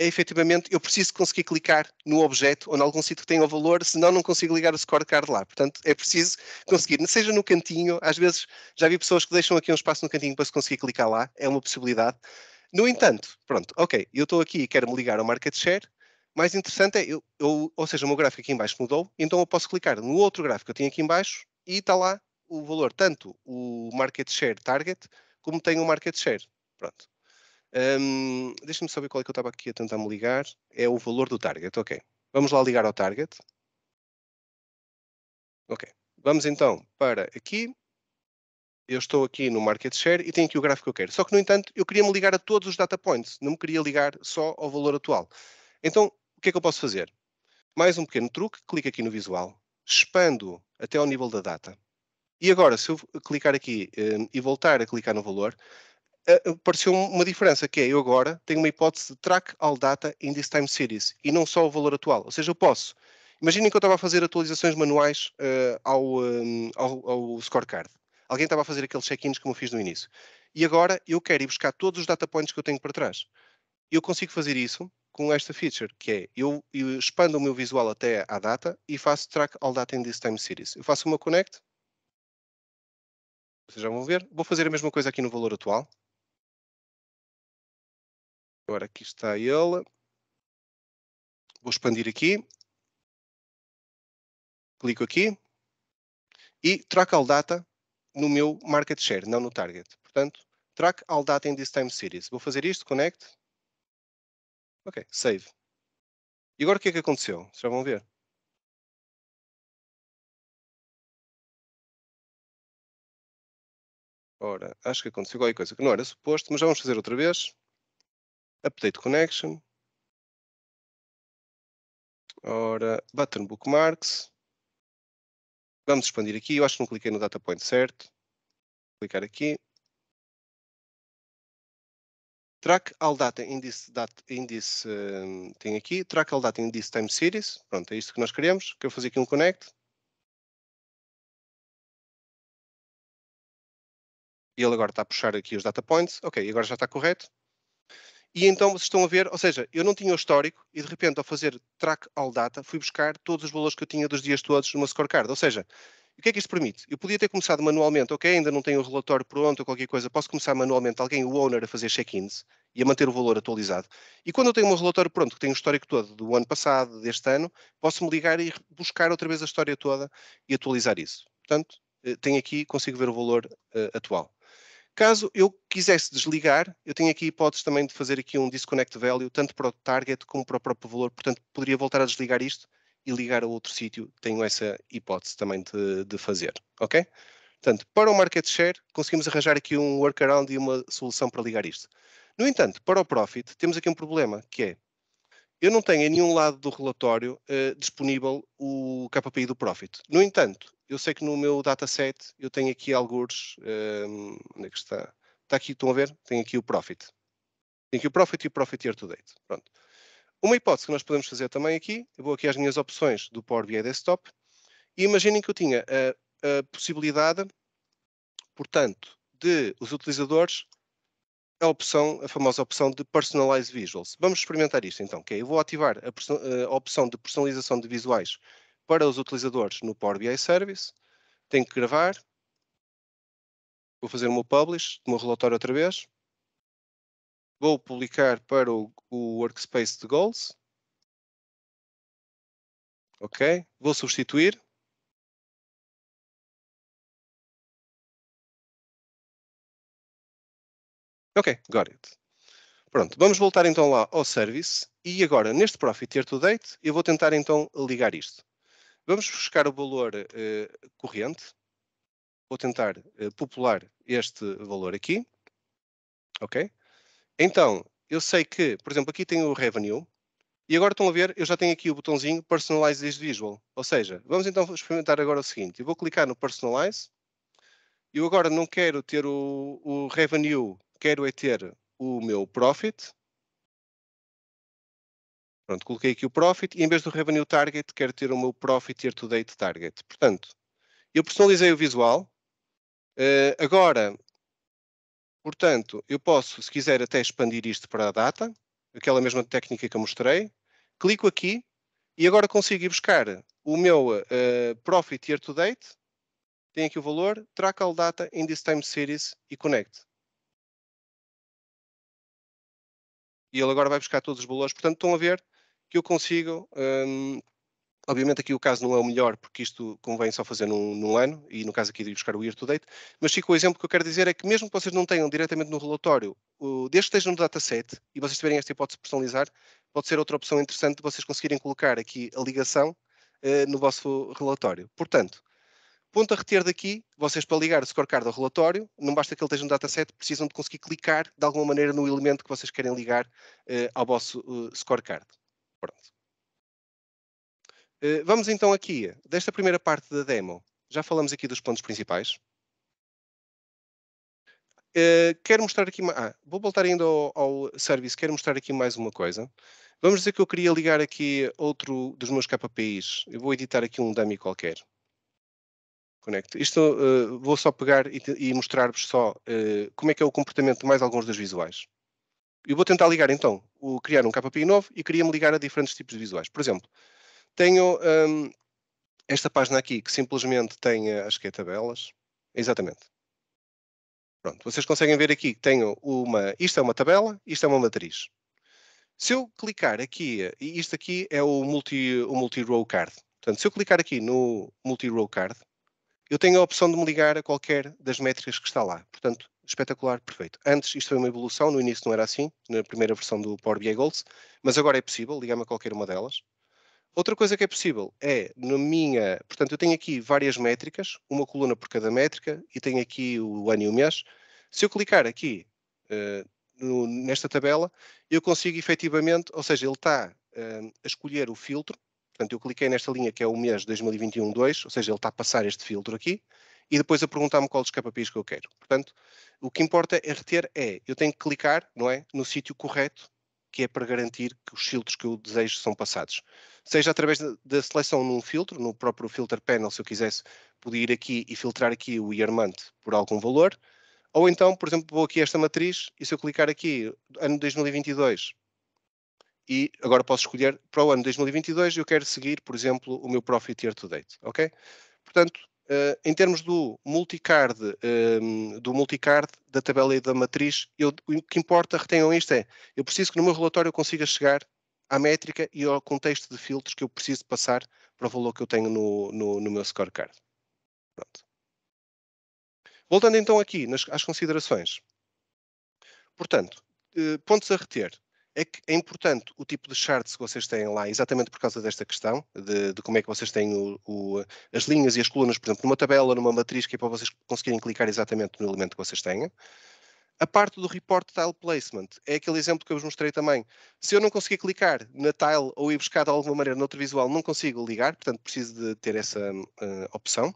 [SPEAKER 2] é efetivamente eu preciso conseguir clicar no objeto ou em algum sítio que tenha o valor, senão não consigo ligar o scorecard lá. Portanto, é preciso conseguir, seja no cantinho, às vezes já vi pessoas que deixam aqui um espaço no cantinho para se conseguir clicar lá, é uma possibilidade. No entanto, pronto, ok, eu estou aqui e quero-me ligar ao market share, mais interessante é, eu, eu, ou seja, o meu gráfico aqui embaixo mudou, então eu posso clicar no outro gráfico que eu tinha aqui embaixo e está lá o valor, tanto o market share target, como tem o market share. Pronto. Um, Deixa-me saber qual é que eu estava aqui a tentar me ligar. É o valor do target, ok. Vamos lá ligar ao target. Ok. Vamos então para aqui. Eu estou aqui no Market Share e tenho aqui o gráfico que eu quero. Só que, no entanto, eu queria me ligar a todos os data points. Não me queria ligar só ao valor atual. Então, o que é que eu posso fazer? Mais um pequeno truque. Clico aqui no visual. Expando até ao nível da data. E agora, se eu clicar aqui um, eh, e voltar a clicar no valor, apareceu eh, eh, uma diferença, que é eu agora tenho uma hipótese de track all data in this time series, e não só o valor atual. Ou seja, eu posso. Imaginem que eu estava a fazer atualizações manuais uh, ao, um, ao, ao, scorecard. Alguém estava a fazer aqueles check-ins como eu fiz no início. E agora eu quero ir buscar todos os data points que eu tenho para trás. Eu consigo fazer isso com esta feature, que é eu, eu expando o meu visual até à data e faço track all data in this time series. Eu faço uma connect, vocês já vão
[SPEAKER 3] ver. Vou fazer a mesma coisa aqui no valor atual. Agora aqui está ele. Vou expandir aqui.
[SPEAKER 2] Clico aqui. E track all data no meu market share, não no target. Portanto, track all data in this time series. Vou fazer isto, connect. Ok, save. E agora o que é que aconteceu? Já vão ver.
[SPEAKER 3] Ora, acho que aconteceu qualquer coisa que não era suposto, mas já vamos fazer outra vez update connection. Ora, button bookmarks. Vamos expandir aqui. Eu acho que não cliquei no data point certo. Vou
[SPEAKER 2] clicar aqui. Track all data in this, data, in this hum, tem aqui, track all data in this time series. Pronto, é isto que nós queremos. Quero
[SPEAKER 3] fazer aqui um connect.
[SPEAKER 2] E ele agora está a puxar aqui os data points. Ok, agora já está correto. E então vocês estão a ver, ou seja, eu não tinha o histórico e de repente ao fazer track all data fui buscar todos os valores que eu tinha dos dias todos numa scorecard. Ou seja, o que é que isto permite? Eu podia ter começado manualmente, ok, ainda não tenho o relatório pronto ou qualquer coisa, posso começar manualmente alguém, o owner, a fazer check-ins e a manter o valor atualizado. E quando eu tenho um relatório pronto, que tem o histórico todo do ano passado, deste ano, posso-me ligar e buscar outra vez a história toda e atualizar isso. Portanto, eh, tenho aqui, consigo ver o valor uh, atual. Caso eu quisesse desligar, eu tenho aqui a hipótese também de fazer aqui um disconnect value, tanto para o target como para o próprio valor, portanto poderia voltar a desligar isto e ligar a outro sítio, tenho essa hipótese também de, de fazer, ok? Portanto, para o market share, conseguimos arranjar aqui um workaround e uma solução para ligar isto. No entanto, para o profit, temos aqui um problema, que é, eu não tenho em nenhum lado do relatório eh, disponível o KPI do profit. No entanto, eu sei que no meu dataset eu tenho aqui alguns, um, onde é que está? Está aqui, estão a ver? Tem aqui o profit. Tem aqui o profit e o profit year to date. Pronto. Uma hipótese que nós podemos fazer também aqui, eu vou aqui às minhas opções do Power BI Desktop, e imaginem que eu tinha a, a possibilidade, portanto, de os utilizadores a opção, a famosa opção de Personalize Visuals. Vamos experimentar isto então, que okay? É, eu vou ativar a, a, opção de personalização de visuais para os utilizadores no Power BI Service, tenho que gravar, vou fazer o meu publish, o meu relatório outra vez, vou publicar para o,
[SPEAKER 3] o workspace de goals, ok, vou substituir,
[SPEAKER 2] Ok, got it. Pronto, vamos voltar então lá ao service e agora neste Profit Year to Date eu vou tentar então ligar isto. Vamos buscar o valor uh, corrente. Vou tentar uh, popular este valor aqui. Ok? Então, eu sei que, por exemplo, aqui tem o revenue. E agora estão a ver, eu já tenho aqui o botãozinho Personalize this visual. Ou seja, vamos então experimentar agora o seguinte. Eu vou clicar no Personalize. Eu agora não quero ter o, o revenue, quero é ter o meu profit. Pronto, coloquei aqui o profit e em vez do revenue target, quero ter o meu profit year to date target. Portanto, eu personalizei o visual. Uh, agora, portanto, eu posso, se quiser, até expandir isto para a data, aquela mesma técnica que eu mostrei. Clico aqui e agora consigo ir buscar o meu uh, profit year to date. Tenho aqui o valor, track all data in this time series e connect. e ele agora vai buscar todos os valores. Portanto, estão a ver, que eu consigo. Um, Obviamente aqui o caso não é o melhor, porque isto convém só fazer num, num ano, e no caso aqui de buscar o year to date, mas fica o exemplo que eu quero dizer é que mesmo que vocês não tenham diretamente no relatório, o, desde que estejam no dataset e vocês tiverem esta hipótese de personalizar, pode ser outra opção interessante de vocês conseguirem colocar aqui a ligação eh, no vosso relatório. Portanto, ponto a reter daqui, vocês para ligar o scorecard ao relatório, não basta que ele esteja no dataset, precisam de conseguir clicar de alguma maneira no elemento que vocês querem ligar eh, ao vosso uh, scorecard. Pronto. Eh, vamos então aqui, desta primeira parte da demo, já falamos aqui dos pontos principais. Eh, quero mostrar aqui, ah, vou voltar ainda ao, ao service, quero mostrar aqui mais uma coisa. Vamos dizer que eu queria ligar aqui outro dos meus KPIs, eu vou editar aqui um dummy qualquer. Conecto. Isto uh, vou só pegar e, e mostrar-vos só uh, como é que é o comportamento de mais alguns dos visuais. Eu vou tentar ligar então, o, criar um KPI novo e queria-me ligar a diferentes tipos de visuais. Por exemplo, tenho um, esta página aqui que simplesmente tem, eh, acho que é tabelas, exatamente. Pronto, vocês conseguem ver aqui que tenho uma, isto é uma tabela, isto é uma matriz. Se eu clicar aqui, e isto aqui é o multi-row multi card, portanto, se eu clicar aqui no multi-row card, eu tenho a opção de me ligar a qualquer das métricas que está lá. Portanto, espetacular, perfeito. Antes isto foi uma evolução, no início não era assim, na primeira versão do Power BI Goals, mas agora é possível, ligar-me a qualquer uma delas. Outra coisa que é possível é, na minha, portanto, eu tenho aqui várias métricas, uma coluna por cada métrica, e tenho aqui o ano e o mês. Se eu clicar aqui uh, no, nesta tabela, eu consigo efetivamente, ou seja, ele está uh, a escolher o filtro, portanto, eu cliquei nesta linha que é o mês 2021-2, ou seja, ele está a passar este filtro aqui, e depois a perguntar-me qual dos capapis que eu quero. Portanto, o que importa é reter é, eu tenho que clicar, não é, no sítio correto, que é para garantir que os filtros que eu desejo são passados. Seja através da seleção num filtro, no próprio filter panel, se eu quisesse, podia ir aqui e filtrar aqui o year-month por algum valor, ou então, por exemplo, vou aqui a esta matriz e se eu clicar aqui, ano 2022, e agora posso escolher para o ano 2022, eu quero seguir, por exemplo, o meu Profit Year to Date, ok? Portanto, Uh, em termos do multicard, um, ehm, do multicard da tabela e da matriz, eu, o que importa, retenham isto, é eu preciso que no meu relatório eu consiga chegar à métrica e ao contexto de filtros que eu preciso passar para o valor que eu tenho no, no, no meu scorecard. Pronto. Voltando então aqui nas, às considerações. Portanto, eh, pontos a reter é, que é importante o tipo de charts que vocês têm lá, exatamente por causa desta questão, de, de como é que vocês têm o, o, as linhas e as colunas, por exemplo, numa tabela, numa matriz, que é para vocês conseguirem clicar exatamente no elemento que vocês tenham. A parte do report tile placement é aquele exemplo que eu vos mostrei também. Se eu não conseguir clicar na tile ou ir buscar de alguma maneira noutro visual, não consigo ligar, portanto preciso de ter essa uh, opção.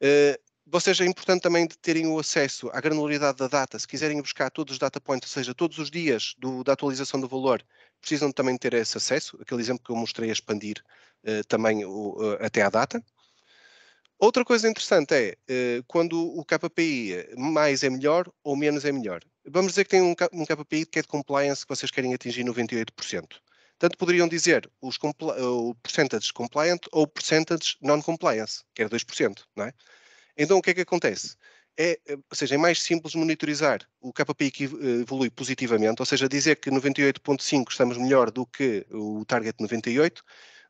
[SPEAKER 2] Eh, vocês é importante também de terem o acesso à granularidade da data. Se quiserem buscar todos os data points, ou seja, todos os dias do, da atualização do valor, precisam também ter esse acesso. Aquele exemplo que eu mostrei a expandir eh, também o, eh, até à data. Outra coisa interessante é eh, quando o KPI mais é melhor ou menos é melhor. Vamos dizer que tem um, um KPI que é de compliance que vocês querem atingir 98%. Tanto poderiam dizer os o percentage compliant ou percentage non-compliance, que é 2%, não é? Então o que é que acontece? É, é, ou seja, é mais simples monitorizar o KPI que eh, evolui positivamente, ou seja, dizer que 98.5 estamos melhor do que o target 98,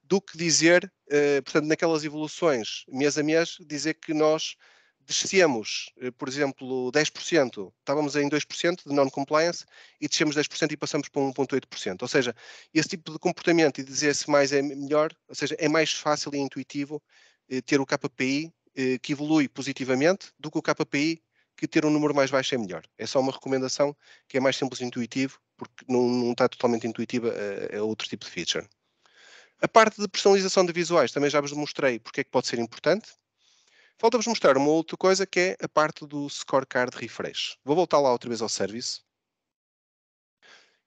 [SPEAKER 2] do que dizer, eh, portanto, naquelas evoluções mês a mês, dizer que nós descemos, eh, por exemplo, 10%, estávamos em 2% de non-compliance e descemos 10% e passamos para 1,8%. Ou seja, esse tipo de comportamento e dizer se mais é melhor, ou seja, é mais fácil e intuitivo ter o KPI eh, que evolui positivamente do que o KPI que ter um número mais baixo é melhor. É só uma recomendação que é mais simples e intuitivo, porque não, não está totalmente intuitiva a, a, outro tipo de feature. A parte de personalização de visuais também já vos mostrei porque é que pode ser importante. Falta-vos mostrar uma outra coisa que é a parte do scorecard refresh. Vou voltar lá outra vez ao serviço.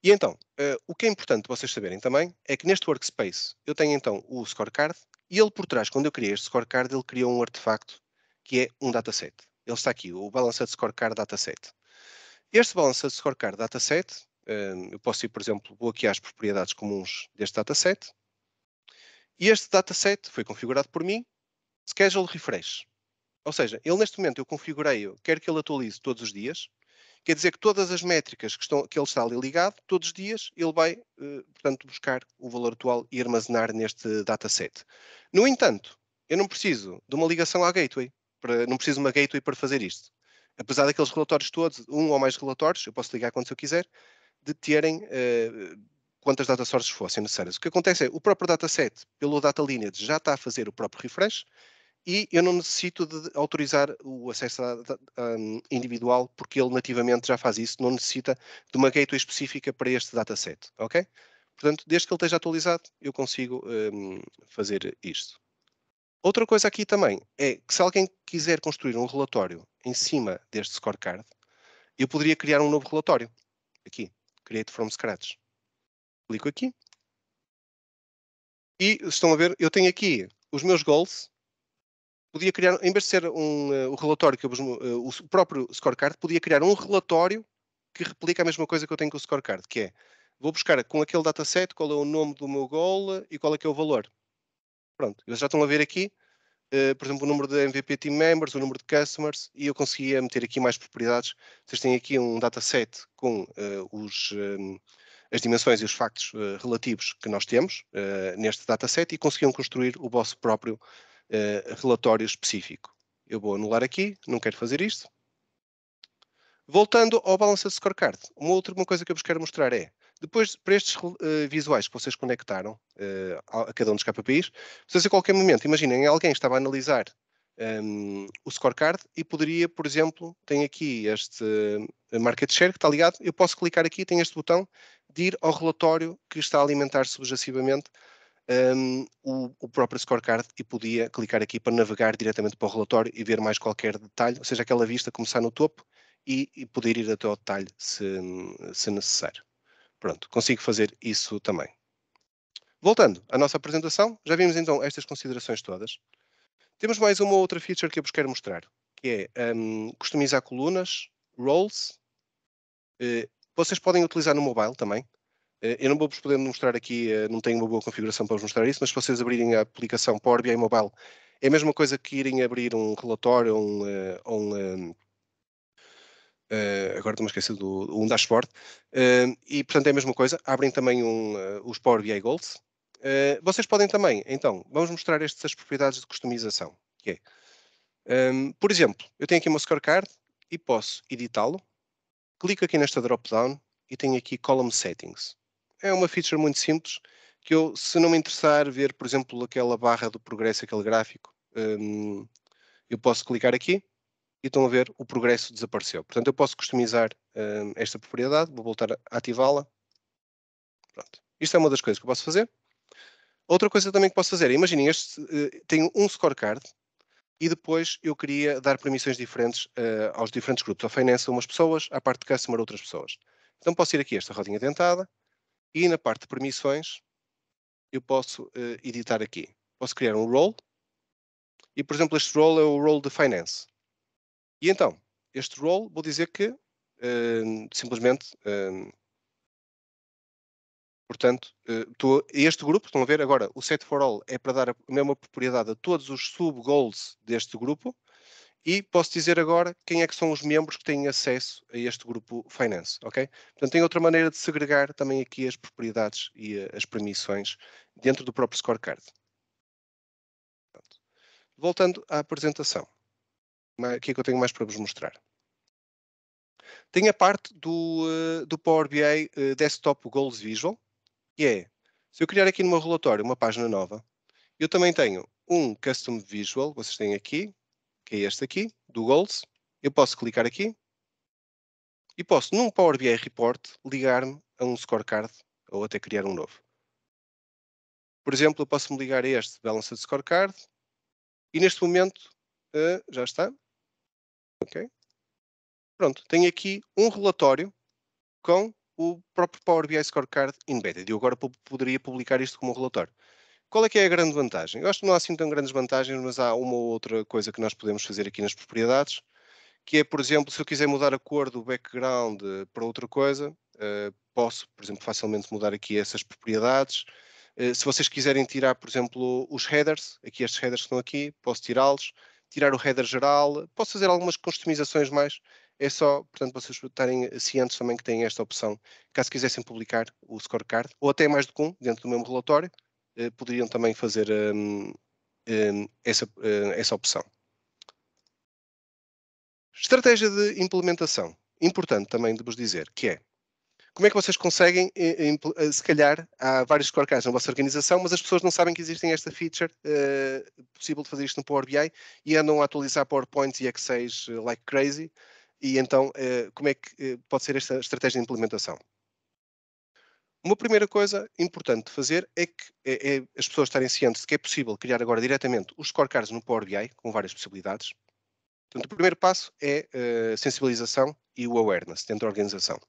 [SPEAKER 2] E então, uh, o que é importante vocês saberem também é que neste workspace eu tenho então o scorecard e ele por trás, quando eu criei este scorecard, ele criou um artefacto que é um dataset. Ele está aqui, o Balanced Scorecard Dataset. Este Balanced Scorecard Dataset, hum, eu posso ir, por exemplo, aqui as propriedades comuns deste dataset. E este dataset foi configurado por mim, Schedule Refresh. Ou seja, ele neste momento eu configurei, eu quero que ele atualize todos os dias, Quer dizer que todas as métricas que, estão, que ele está ali ligado, todos os dias, ele vai, eh, portanto, buscar o valor atual e armazenar neste dataset. No entanto, eu não preciso de uma ligação à gateway, para, não preciso de uma gateway para fazer isto. Apesar daqueles relatórios todos, um ou mais relatórios, eu posso ligar quando eu quiser, de terem uh, quantas data sources fossem necessárias. O que acontece é, o próprio dataset, pelo data lineage, já está a fazer o próprio refresh, e eu não necessito de autorizar o acesso um, individual, porque ele nativamente já faz isso, não necessita de uma gateway específica para este dataset, ok? Portanto, desde que ele esteja atualizado, eu consigo um, fazer isto. Outra coisa aqui também é que se alguém quiser construir um relatório em cima deste scorecard, eu poderia criar um novo relatório. Aqui, Create from Scratch. Clico aqui. E estão a ver, eu tenho aqui os meus goals, podia criar, em vez de ser um, eh, o relatório que eu, eh, o próprio scorecard, podia criar um relatório que replica a mesma coisa que eu tenho com o scorecard, que é vou buscar com aquele dataset qual é o nome do meu goal eh, e qual é que é o valor. Pronto, vocês já estão a ver aqui, uh, por exemplo, o número de MVP team members, o número de customers, e eu conseguia meter aqui mais propriedades. Vocês têm aqui um dataset com uh, os, um, as dimensões e os factos uh, relativos que nós temos neste dataset e conseguiam construir o vosso próprio eh, relatório específico. Eu vou anular aqui, não quero fazer isto. Voltando ao Balanced Scorecard, uma última coisa que eu vos quero mostrar é, depois, para estes uh, visuais que vocês conectaram uh, a cada um dos KPIs, vocês a qualquer momento, imaginem, alguém estava a analisar um, ehm, o scorecard e poderia, por exemplo, tem aqui este uh, market share que está ligado, eu posso clicar aqui, tem este botão de ir ao relatório que está a alimentar subjacivamente um, o, o, próprio scorecard e podia clicar aqui para navegar diretamente para o relatório e ver mais qualquer detalhe, ou seja, aquela vista começar no topo e, e poder ir até ao detalhe se, se necessário. Pronto, consigo fazer isso também. Voltando à nossa apresentação, já vimos então estas considerações todas. Temos mais uma outra feature que eu vos quero mostrar, que é um, customizar colunas, roles. Uh, vocês podem utilizar no mobile também. Eh, eu não vou vos poder mostrar aqui, eh, não tenho uma boa configuração para vos mostrar isso, mas se vocês abrirem a aplicação Power BI Mobile, é a mesma coisa que irem abrir um relatório um, eh, um, um Uh, agora estou-me a esquecer do um dashboard, uh, e portanto é a mesma coisa, abrem também um, uh, os Power BI Goals. vocês podem também, então, vamos mostrar estas propriedades de customização, que é, um, ehm, por exemplo, eu tenho aqui o meu scorecard e posso editá-lo, clico aqui nesta drop-down e tenho aqui Column Settings. É uma feature muito simples que eu, se não me interessar ver, por exemplo, aquela barra do progresso, aquele gráfico, hum, eu posso clicar aqui e estão a ver, o progresso desapareceu. Portanto, eu posso customizar hum, esta propriedade, vou voltar a ativá-la. Pronto. Isto é uma das coisas que eu posso fazer. Outra coisa também que posso fazer, imaginem, este uh, eh, tenho um scorecard e depois eu queria dar permissões diferentes uh, aos diferentes grupos, à finance umas pessoas, à parte de customer outras pessoas. Então posso ir aqui a esta rodinha dentada, e na parte de permissões, eu posso uh, editar aqui. Posso criar um role. E, por exemplo, este role é o role de finance. E então, este role, vou dizer que uh, simplesmente. Uh, portanto, tô, este grupo, estão a ver agora, o set for all é para dar a mesma propriedade a todos os sub-goals deste grupo. E posso dizer agora quem é que são os membros que têm acesso a este grupo Finance, ok? Portanto, tem outra maneira de segregar também aqui as propriedades e eh, as permissões dentro do próprio scorecard. Pronto. Voltando à apresentação, o que é que eu tenho mais para vos mostrar? Tem a parte do, eh, do Power BI eh, Desktop Goals Visual, que é, se eu criar aqui no meu relatório uma página nova, eu também tenho um Custom Visual, vocês têm aqui, que é este aqui, do Goals. Eu posso clicar aqui e posso, num Power BI Report, ligar-me a um scorecard ou até criar um novo. Por exemplo, eu posso me ligar a este Balanced Scorecard e neste momento eh, já está. Ok. Pronto, tenho aqui um relatório com o próprio Power BI Scorecard embedded e Eu agora poderia publicar isto como um relatório. Qual é que é a grande vantagem? Eu acho que não há assim tão grandes vantagens, mas há uma ou outra coisa que nós podemos fazer aqui nas propriedades, que é, por exemplo, se eu quiser mudar a cor do background para outra coisa, eh, posso, por exemplo, facilmente mudar aqui essas propriedades. Eh, se vocês quiserem tirar, por exemplo, os headers, aqui estes headers que estão aqui, posso tirá-los, tirar o header geral, posso fazer algumas customizações mais, é só, portanto, vocês estarem cientes também que têm esta opção, caso quisessem publicar o scorecard, ou até mais do que um, dentro do mesmo relatório, eh, poderiam também fazer um, ehm, um, ehm, essa, um, eh, essa opção. Estratégia de implementação. Importante também de vos dizer, que é como é que vocês conseguem, eh, se calhar, há vários scorecards na vossa organização, mas as pessoas não sabem que existem esta feature, uh, possível de fazer isto no Power BI, e andam a atualizar PowerPoint e Excel like crazy, e então uh, como é que pode ser esta estratégia de implementação? Uma primeira coisa importante de fazer é que é, é as pessoas estarem cientes de que é possível criar agora diretamente os scorecards no Power BI, com várias possibilidades. Portanto, o primeiro passo é a uh, eh, sensibilização e o awareness dentro da organização.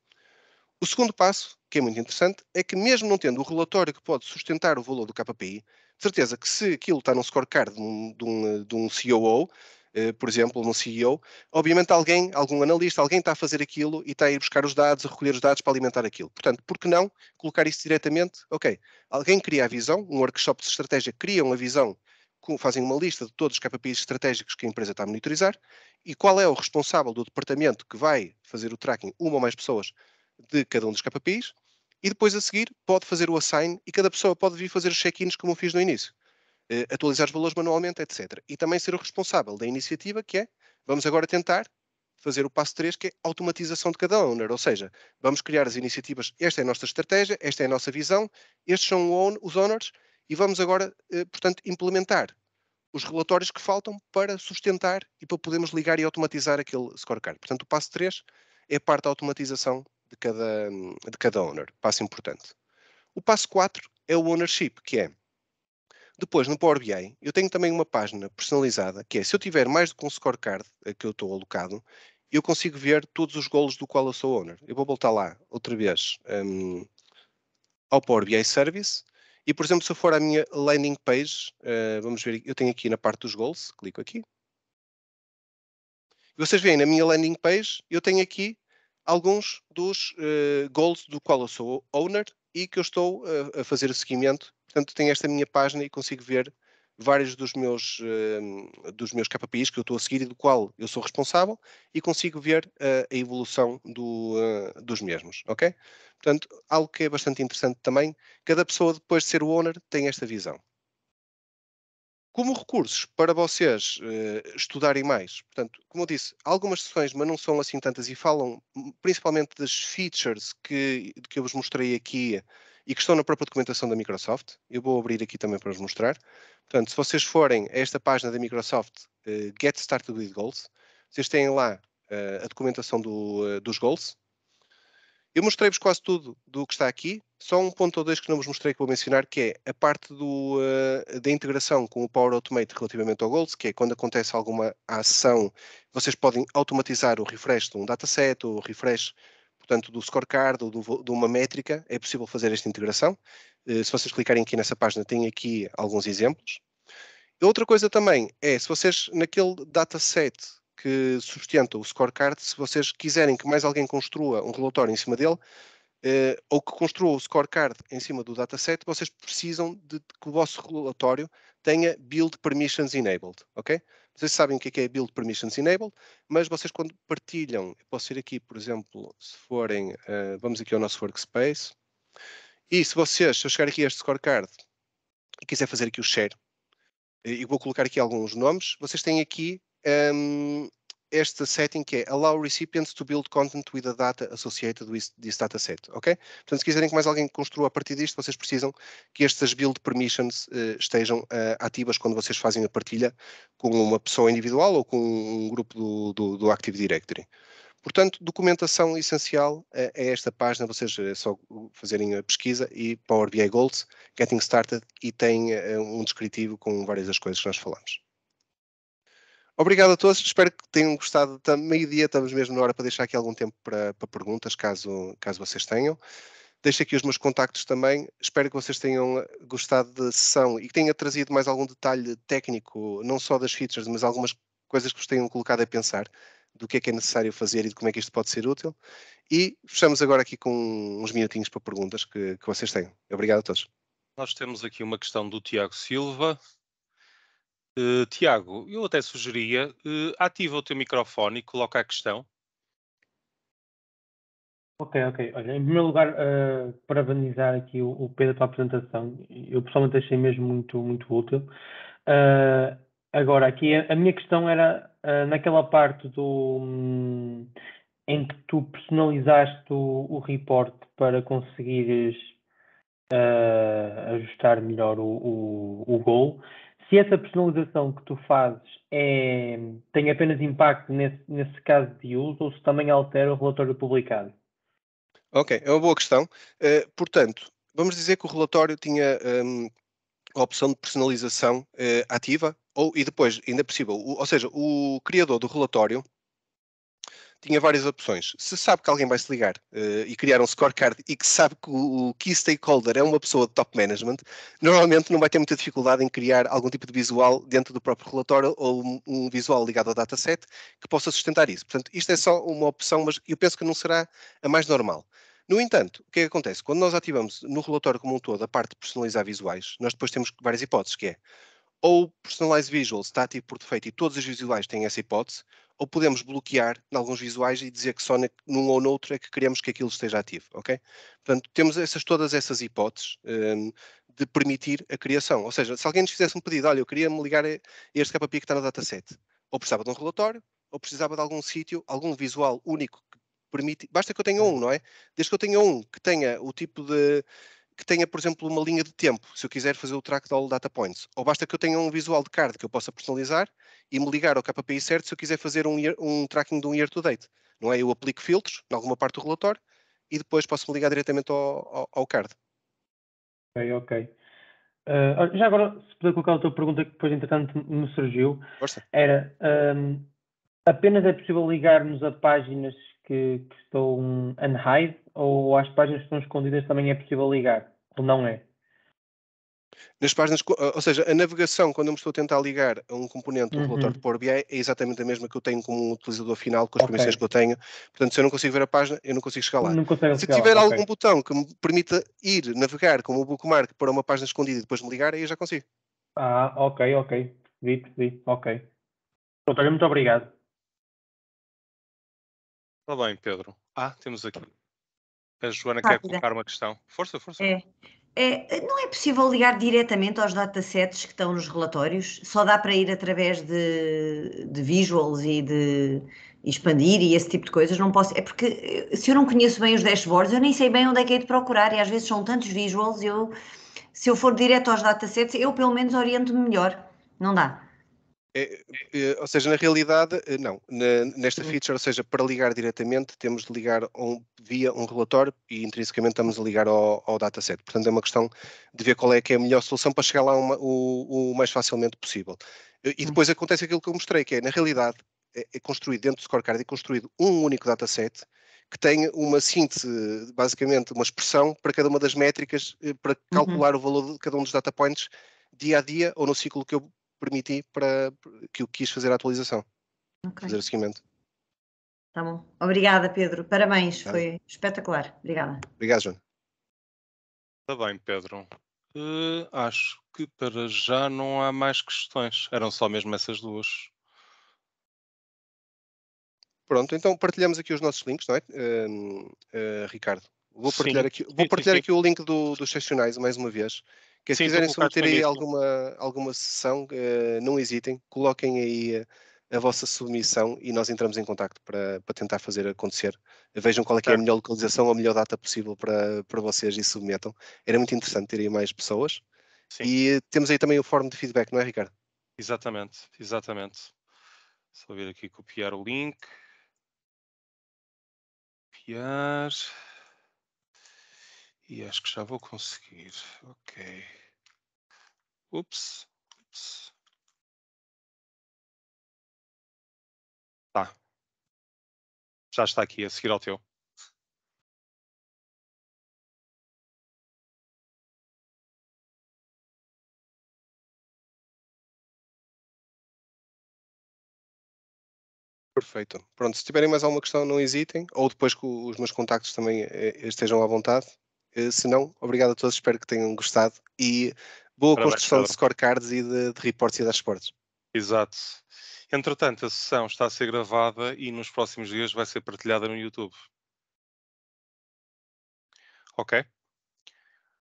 [SPEAKER 2] O segundo passo, que é muito interessante, é que mesmo não tendo o relatório que pode sustentar o valor do KPI, de certeza que se aquilo está num scorecard de um, de um, de um COO, eh, por exemplo, no CEO, obviamente alguém, algum analista, alguém está a fazer aquilo e está a ir buscar os dados, a recolher os dados para alimentar aquilo. Portanto, por que não colocar isso diretamente? Ok, alguém cria a visão, um workshop de estratégia cria uma visão fazem uma lista de todos os KPIs estratégicos que a empresa está a monitorizar e qual é o responsável do departamento que vai fazer o tracking, uma ou mais pessoas, de cada um dos KPIs, e depois a seguir pode fazer o assign e cada pessoa pode vir fazer os check-ins como eu fiz no início. Eh, atualizar os valores manualmente, etc. E também ser o responsável da iniciativa, que é, vamos agora tentar fazer o passo 3, que é automatização de cada owner, ou seja, vamos criar as iniciativas, esta é a nossa estratégia, esta é a nossa visão, estes são os owners, e vamos agora, eh, portanto, implementar os relatórios que faltam para sustentar e para podermos ligar e automatizar aquele scorecard. Portanto, o passo 3 é parte da automatização de cada, de cada owner, passo importante. O passo 4 é o ownership, que é depois, no Power BI, eu tenho também uma página personalizada, que é se eu tiver mais do que um scorecard a eh, que eu estou alocado, eu consigo ver todos os golos do qual eu sou owner. Eu vou voltar lá outra vez um, ao Power BI Service. E, por exemplo, se eu for à minha landing page, uh, vamos ver, eu tenho aqui na parte dos goals, clico aqui. e Vocês veem, na minha landing page, eu tenho aqui alguns dos uh, eh, goals do qual eu sou owner e que eu estou uh, a fazer o seguimento Portanto, tenho esta minha página e consigo ver vários dos meus, uh, dos meus KPIs que eu estou a seguir e do qual eu sou responsável e consigo ver uh, a evolução do, uh, dos mesmos, ok? Portanto, algo que é bastante interessante também, cada pessoa depois de ser o owner tem esta visão. Como recursos para vocês eh, estudarem mais, portanto, como eu disse, algumas sessões, mas não são assim tantas, e falam hum, principalmente das features que, que eu vos mostrei aqui e que estão na própria documentação da Microsoft. Eu vou abrir aqui também para vos mostrar. Portanto, se vocês forem a esta página da Microsoft, uh, Get Started with Goals, vocês têm lá uh, a documentação do, eh, dos goals. Eu mostrei-vos quase tudo do que está aqui, só um ponto ou dois que não vos mostrei que vou mencionar, que é a parte do, da integração com o Power Automate relativamente ao Goals, que é quando acontece alguma ação, vocês podem automatizar o refresh de um dataset ou o refresh portanto, do scorecard ou do, de uma métrica, é possível fazer esta integração. Eh, se vocês clicarem aqui nessa página, tem aqui alguns exemplos. Outra coisa também é, se vocês, naquele dataset que sustenta o scorecard, se vocês quiserem que mais alguém construa um relatório em cima dele, eh, ou que construa o scorecard em cima do dataset, vocês precisam de que o vosso relatório tenha build permissions enabled, ok? Vocês sabem o é que é Build Permissions Enabled, mas vocês quando partilham, posso ir aqui, por exemplo, se forem, uh, vamos aqui ao nosso workspace, e se vocês, se eu chegar aqui a este scorecard e quiser fazer aqui o share, eh, e vou colocar aqui alguns nomes, vocês têm aqui um, ehm, este setting que é allow recipients to build content with a data associated with this dataset, ok? Portanto, se quiserem que mais alguém construa a partir disto, vocês precisam que estas build permissions uh, estejam uh, ativas quando vocês fazem a partilha com uma pessoa individual ou com um grupo do, do, do Active Directory. Portanto, documentação essencial eh, é esta página, vocês só fazerem a pesquisa e Power BI Goals, Getting Started, e tem um descritivo com várias das coisas que nós falamos. Obrigado a todos, espero que tenham gostado. Tá, meio-dia estamos mesmo na hora para deixar aqui algum tempo para, para perguntas, caso, caso vocês tenham deixo aqui os meus contactos também. Espero que vocês tenham gostado da sessão e que tenha trazido mais algum detalhe técnico, não só das features, mas algumas coisas que vos tenham colocado a pensar do que é que é necessário fazer e de como é que isto pode ser útil. E fechamos agora aqui com uns minutinhos para perguntas que, que vocês têm. Obrigado a todos.
[SPEAKER 1] Nós temos aqui uma questão do Tiago Silva. Uh, Tiago, eu até sugeria, uh, ativa o teu microfone e coloca a questão. Ok, ok. Olha, em primeiro lugar, uh, parabenizar aqui o, o Pedro pela apresentação. Eu pessoalmente achei mesmo muito, muito útil. Uh, agora, aqui a, a, minha questão era uh, naquela parte do um, em que tu personalizaste o, o report para conseguires ajustar melhor o, o, o gol se essa personalização que
[SPEAKER 3] tu fazes é, tem apenas impacto nesse, nesse caso de uso ou se também altera o relatório publicado?
[SPEAKER 2] Ok, é uma boa questão. Uh, portanto, vamos dizer que o relatório tinha um, ehm, a opção de personalização uh, ativa ou, e depois, ainda é possível, o, ou seja, o criador do relatório tinha várias opções. Se sabe que alguém vai se ligar uh, e criar um scorecard e que sabe que o, o key stakeholder é uma pessoa de top management, normalmente não vai ter muita dificuldade em criar algum tipo de visual dentro do próprio relatório ou um, um visual ligado ao dataset que possa sustentar isso. Portanto, isto é só uma opção, mas eu penso que não será a mais normal. No entanto, o que é que acontece? Quando nós ativamos no relatório como um todo a parte de personalizar visuais, nós depois temos várias hipóteses, que é ou Personalize visual está ativo por defeito e todos os visuais têm essa hipótese, ou podemos bloquear em alguns visuais e dizer que só na, num ou noutro é que queremos que aquilo esteja ativo, ok? Portanto, temos essas, todas essas hipóteses um, de permitir a criação. Ou seja, se alguém nos fizesse um pedido, olha, eu queria me ligar a este KPI que é está no dataset, ou precisava de um relatório, ou precisava de algum sítio, algum visual único que permite, basta que eu tenha um, não é? Desde que eu tenha um que tenha o tipo de que tenha, por exemplo, uma linha de tempo, se eu quiser fazer o track de all data points. Ou basta que eu tenha um visual de card que eu possa personalizar e me ligar ao KPI certo se eu quiser fazer um, year, um tracking de um year to date. Não é? Eu aplico filtros em alguma parte do relatório e depois posso me ligar diretamente ao, ao, ao card. Ok,
[SPEAKER 1] ok. Uh, já agora, se puder colocar outra pergunta que depois, entretanto, me surgiu, Força. era um, ah, apenas é possível ligarmos a páginas que, que estão unhide ou as páginas que estão escondidas também é possível ligar? Ou não é?
[SPEAKER 2] Nas páginas, ou seja, a navegação, quando eu me estou a tentar ligar a um componente do um uhum. relatório de Power BI, é exatamente a mesma que eu tenho como um utilizador final, com as okay. permissões que eu tenho. Portanto, se eu não consigo ver a página, eu não consigo chegar lá. se chegar tiver lá. algum okay. botão que me permita ir navegar como o bookmark para uma página escondida e depois me ligar, aí eu já consigo. Ah, ok, ok. vi,
[SPEAKER 3] vi, Ok.
[SPEAKER 2] Doutor, muito obrigado.
[SPEAKER 1] Está bem, Pedro. Ah, temos aqui. A Joana Rápida. quer colocar uma questão. Força, força.
[SPEAKER 2] É. É, não é possível ligar diretamente aos datasets que estão nos relatórios? Só dá para ir através de, de visuals e de expandir e esse tipo de coisas? Não posso. É porque eh, se eu não conheço bem os dashboards, eu nem sei bem onde é que é de procurar e às vezes são tantos visuals, eu, se eu for direto aos datasets, eu pelo menos oriento-me melhor. Não dá. É, é, é, ou seja, na realidade, eh, não. Na, nesta uhum. feature, ou seja, para ligar diretamente, temos de ligar um, via um relatório e intrinsecamente estamos a ligar ao, ao, dataset. Portanto, é uma questão de ver qual é que é a melhor solução para chegar lá uma, o, o, mais facilmente possível. E uhum. depois acontece aquilo que eu mostrei, que é, na realidade, é, é construído dentro do scorecard, é construído um único dataset que tem uma síntese, basicamente uma expressão para cada uma das métricas, eh, para uhum. calcular uhum. o valor de cada um dos data points dia a dia ou no ciclo que eu permiti para que eu quis fazer a atualização, okay. fazer o seguimento.
[SPEAKER 3] Tá bom. Obrigada, Pedro. Parabéns, tá. foi espetacular. Obrigada.
[SPEAKER 2] Obrigado, João. Está bem, Pedro.
[SPEAKER 1] Uh, acho que para já não há mais questões. Eram só mesmo essas duas.
[SPEAKER 2] Pronto, então partilhamos aqui os nossos links, não é, uh, uh, Ricardo? Vou partilhar, sim. aqui, vou partilhar sim, sim, aqui o link do, dos seccionais mais uma vez.
[SPEAKER 3] Que se quiserem submeter aí
[SPEAKER 2] alguma, alguma sessão, uh, não hesitem, coloquem aí a, vossa submissão e nós entramos em contacto para, para tentar fazer acontecer. Vejam qual é, é a melhor localização, a melhor data possível para, para vocês e submetam. Era muito interessante ter aí mais pessoas. Sim. E eh, temos aí também o fórum de feedback, não é, Ricardo?
[SPEAKER 1] Exatamente, exatamente. Só vir aqui copiar o link. Copiar. E acho que já vou conseguir.
[SPEAKER 3] Ok. Ups. Ups. Tá. Já está aqui, a seguir ao teu.
[SPEAKER 2] Perfeito. Pronto, se tiverem mais alguma questão, não hesitem, ou depois que os meus contactos também eh, estejam à vontade, eh, se não, obrigado a todos, espero que tenham gostado e boa construção de scorecards e de, de reports e dashboards. Exato.
[SPEAKER 1] Entretanto, a sessão está a ser gravada e nos próximos dias vai ser partilhada no YouTube. Ok?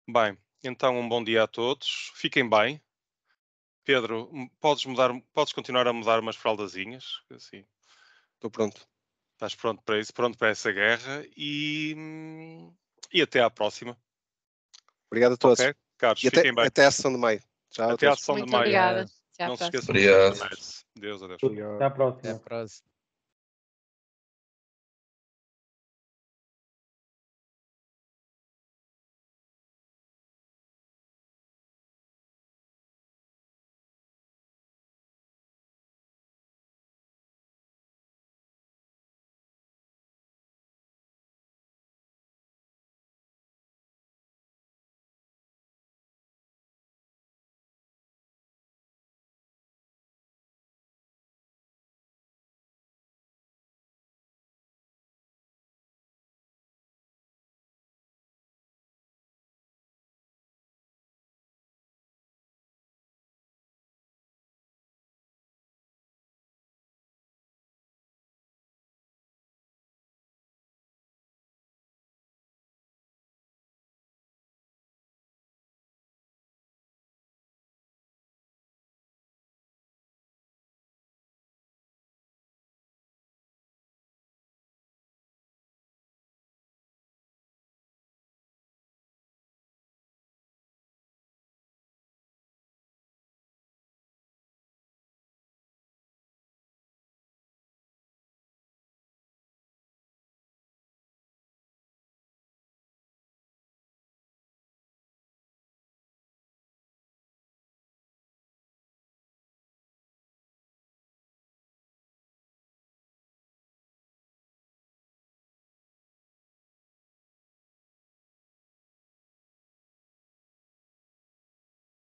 [SPEAKER 1] Bem, então um bom dia a todos. Fiquem bem. Pedro, podes, mudar, podes continuar a mudar umas fraldazinhas? Assim. Estou pronto. Estás pronto para isso, pronto para essa guerra e hum, e até à próxima.
[SPEAKER 2] Obrigado a todos. Okay, e até, bem. até à sessão de maio. Tchau, até à sessão de maio. Obrigada. Não se esqueçam.
[SPEAKER 3] Deus, adeus. Até à próxima. Até à próxima.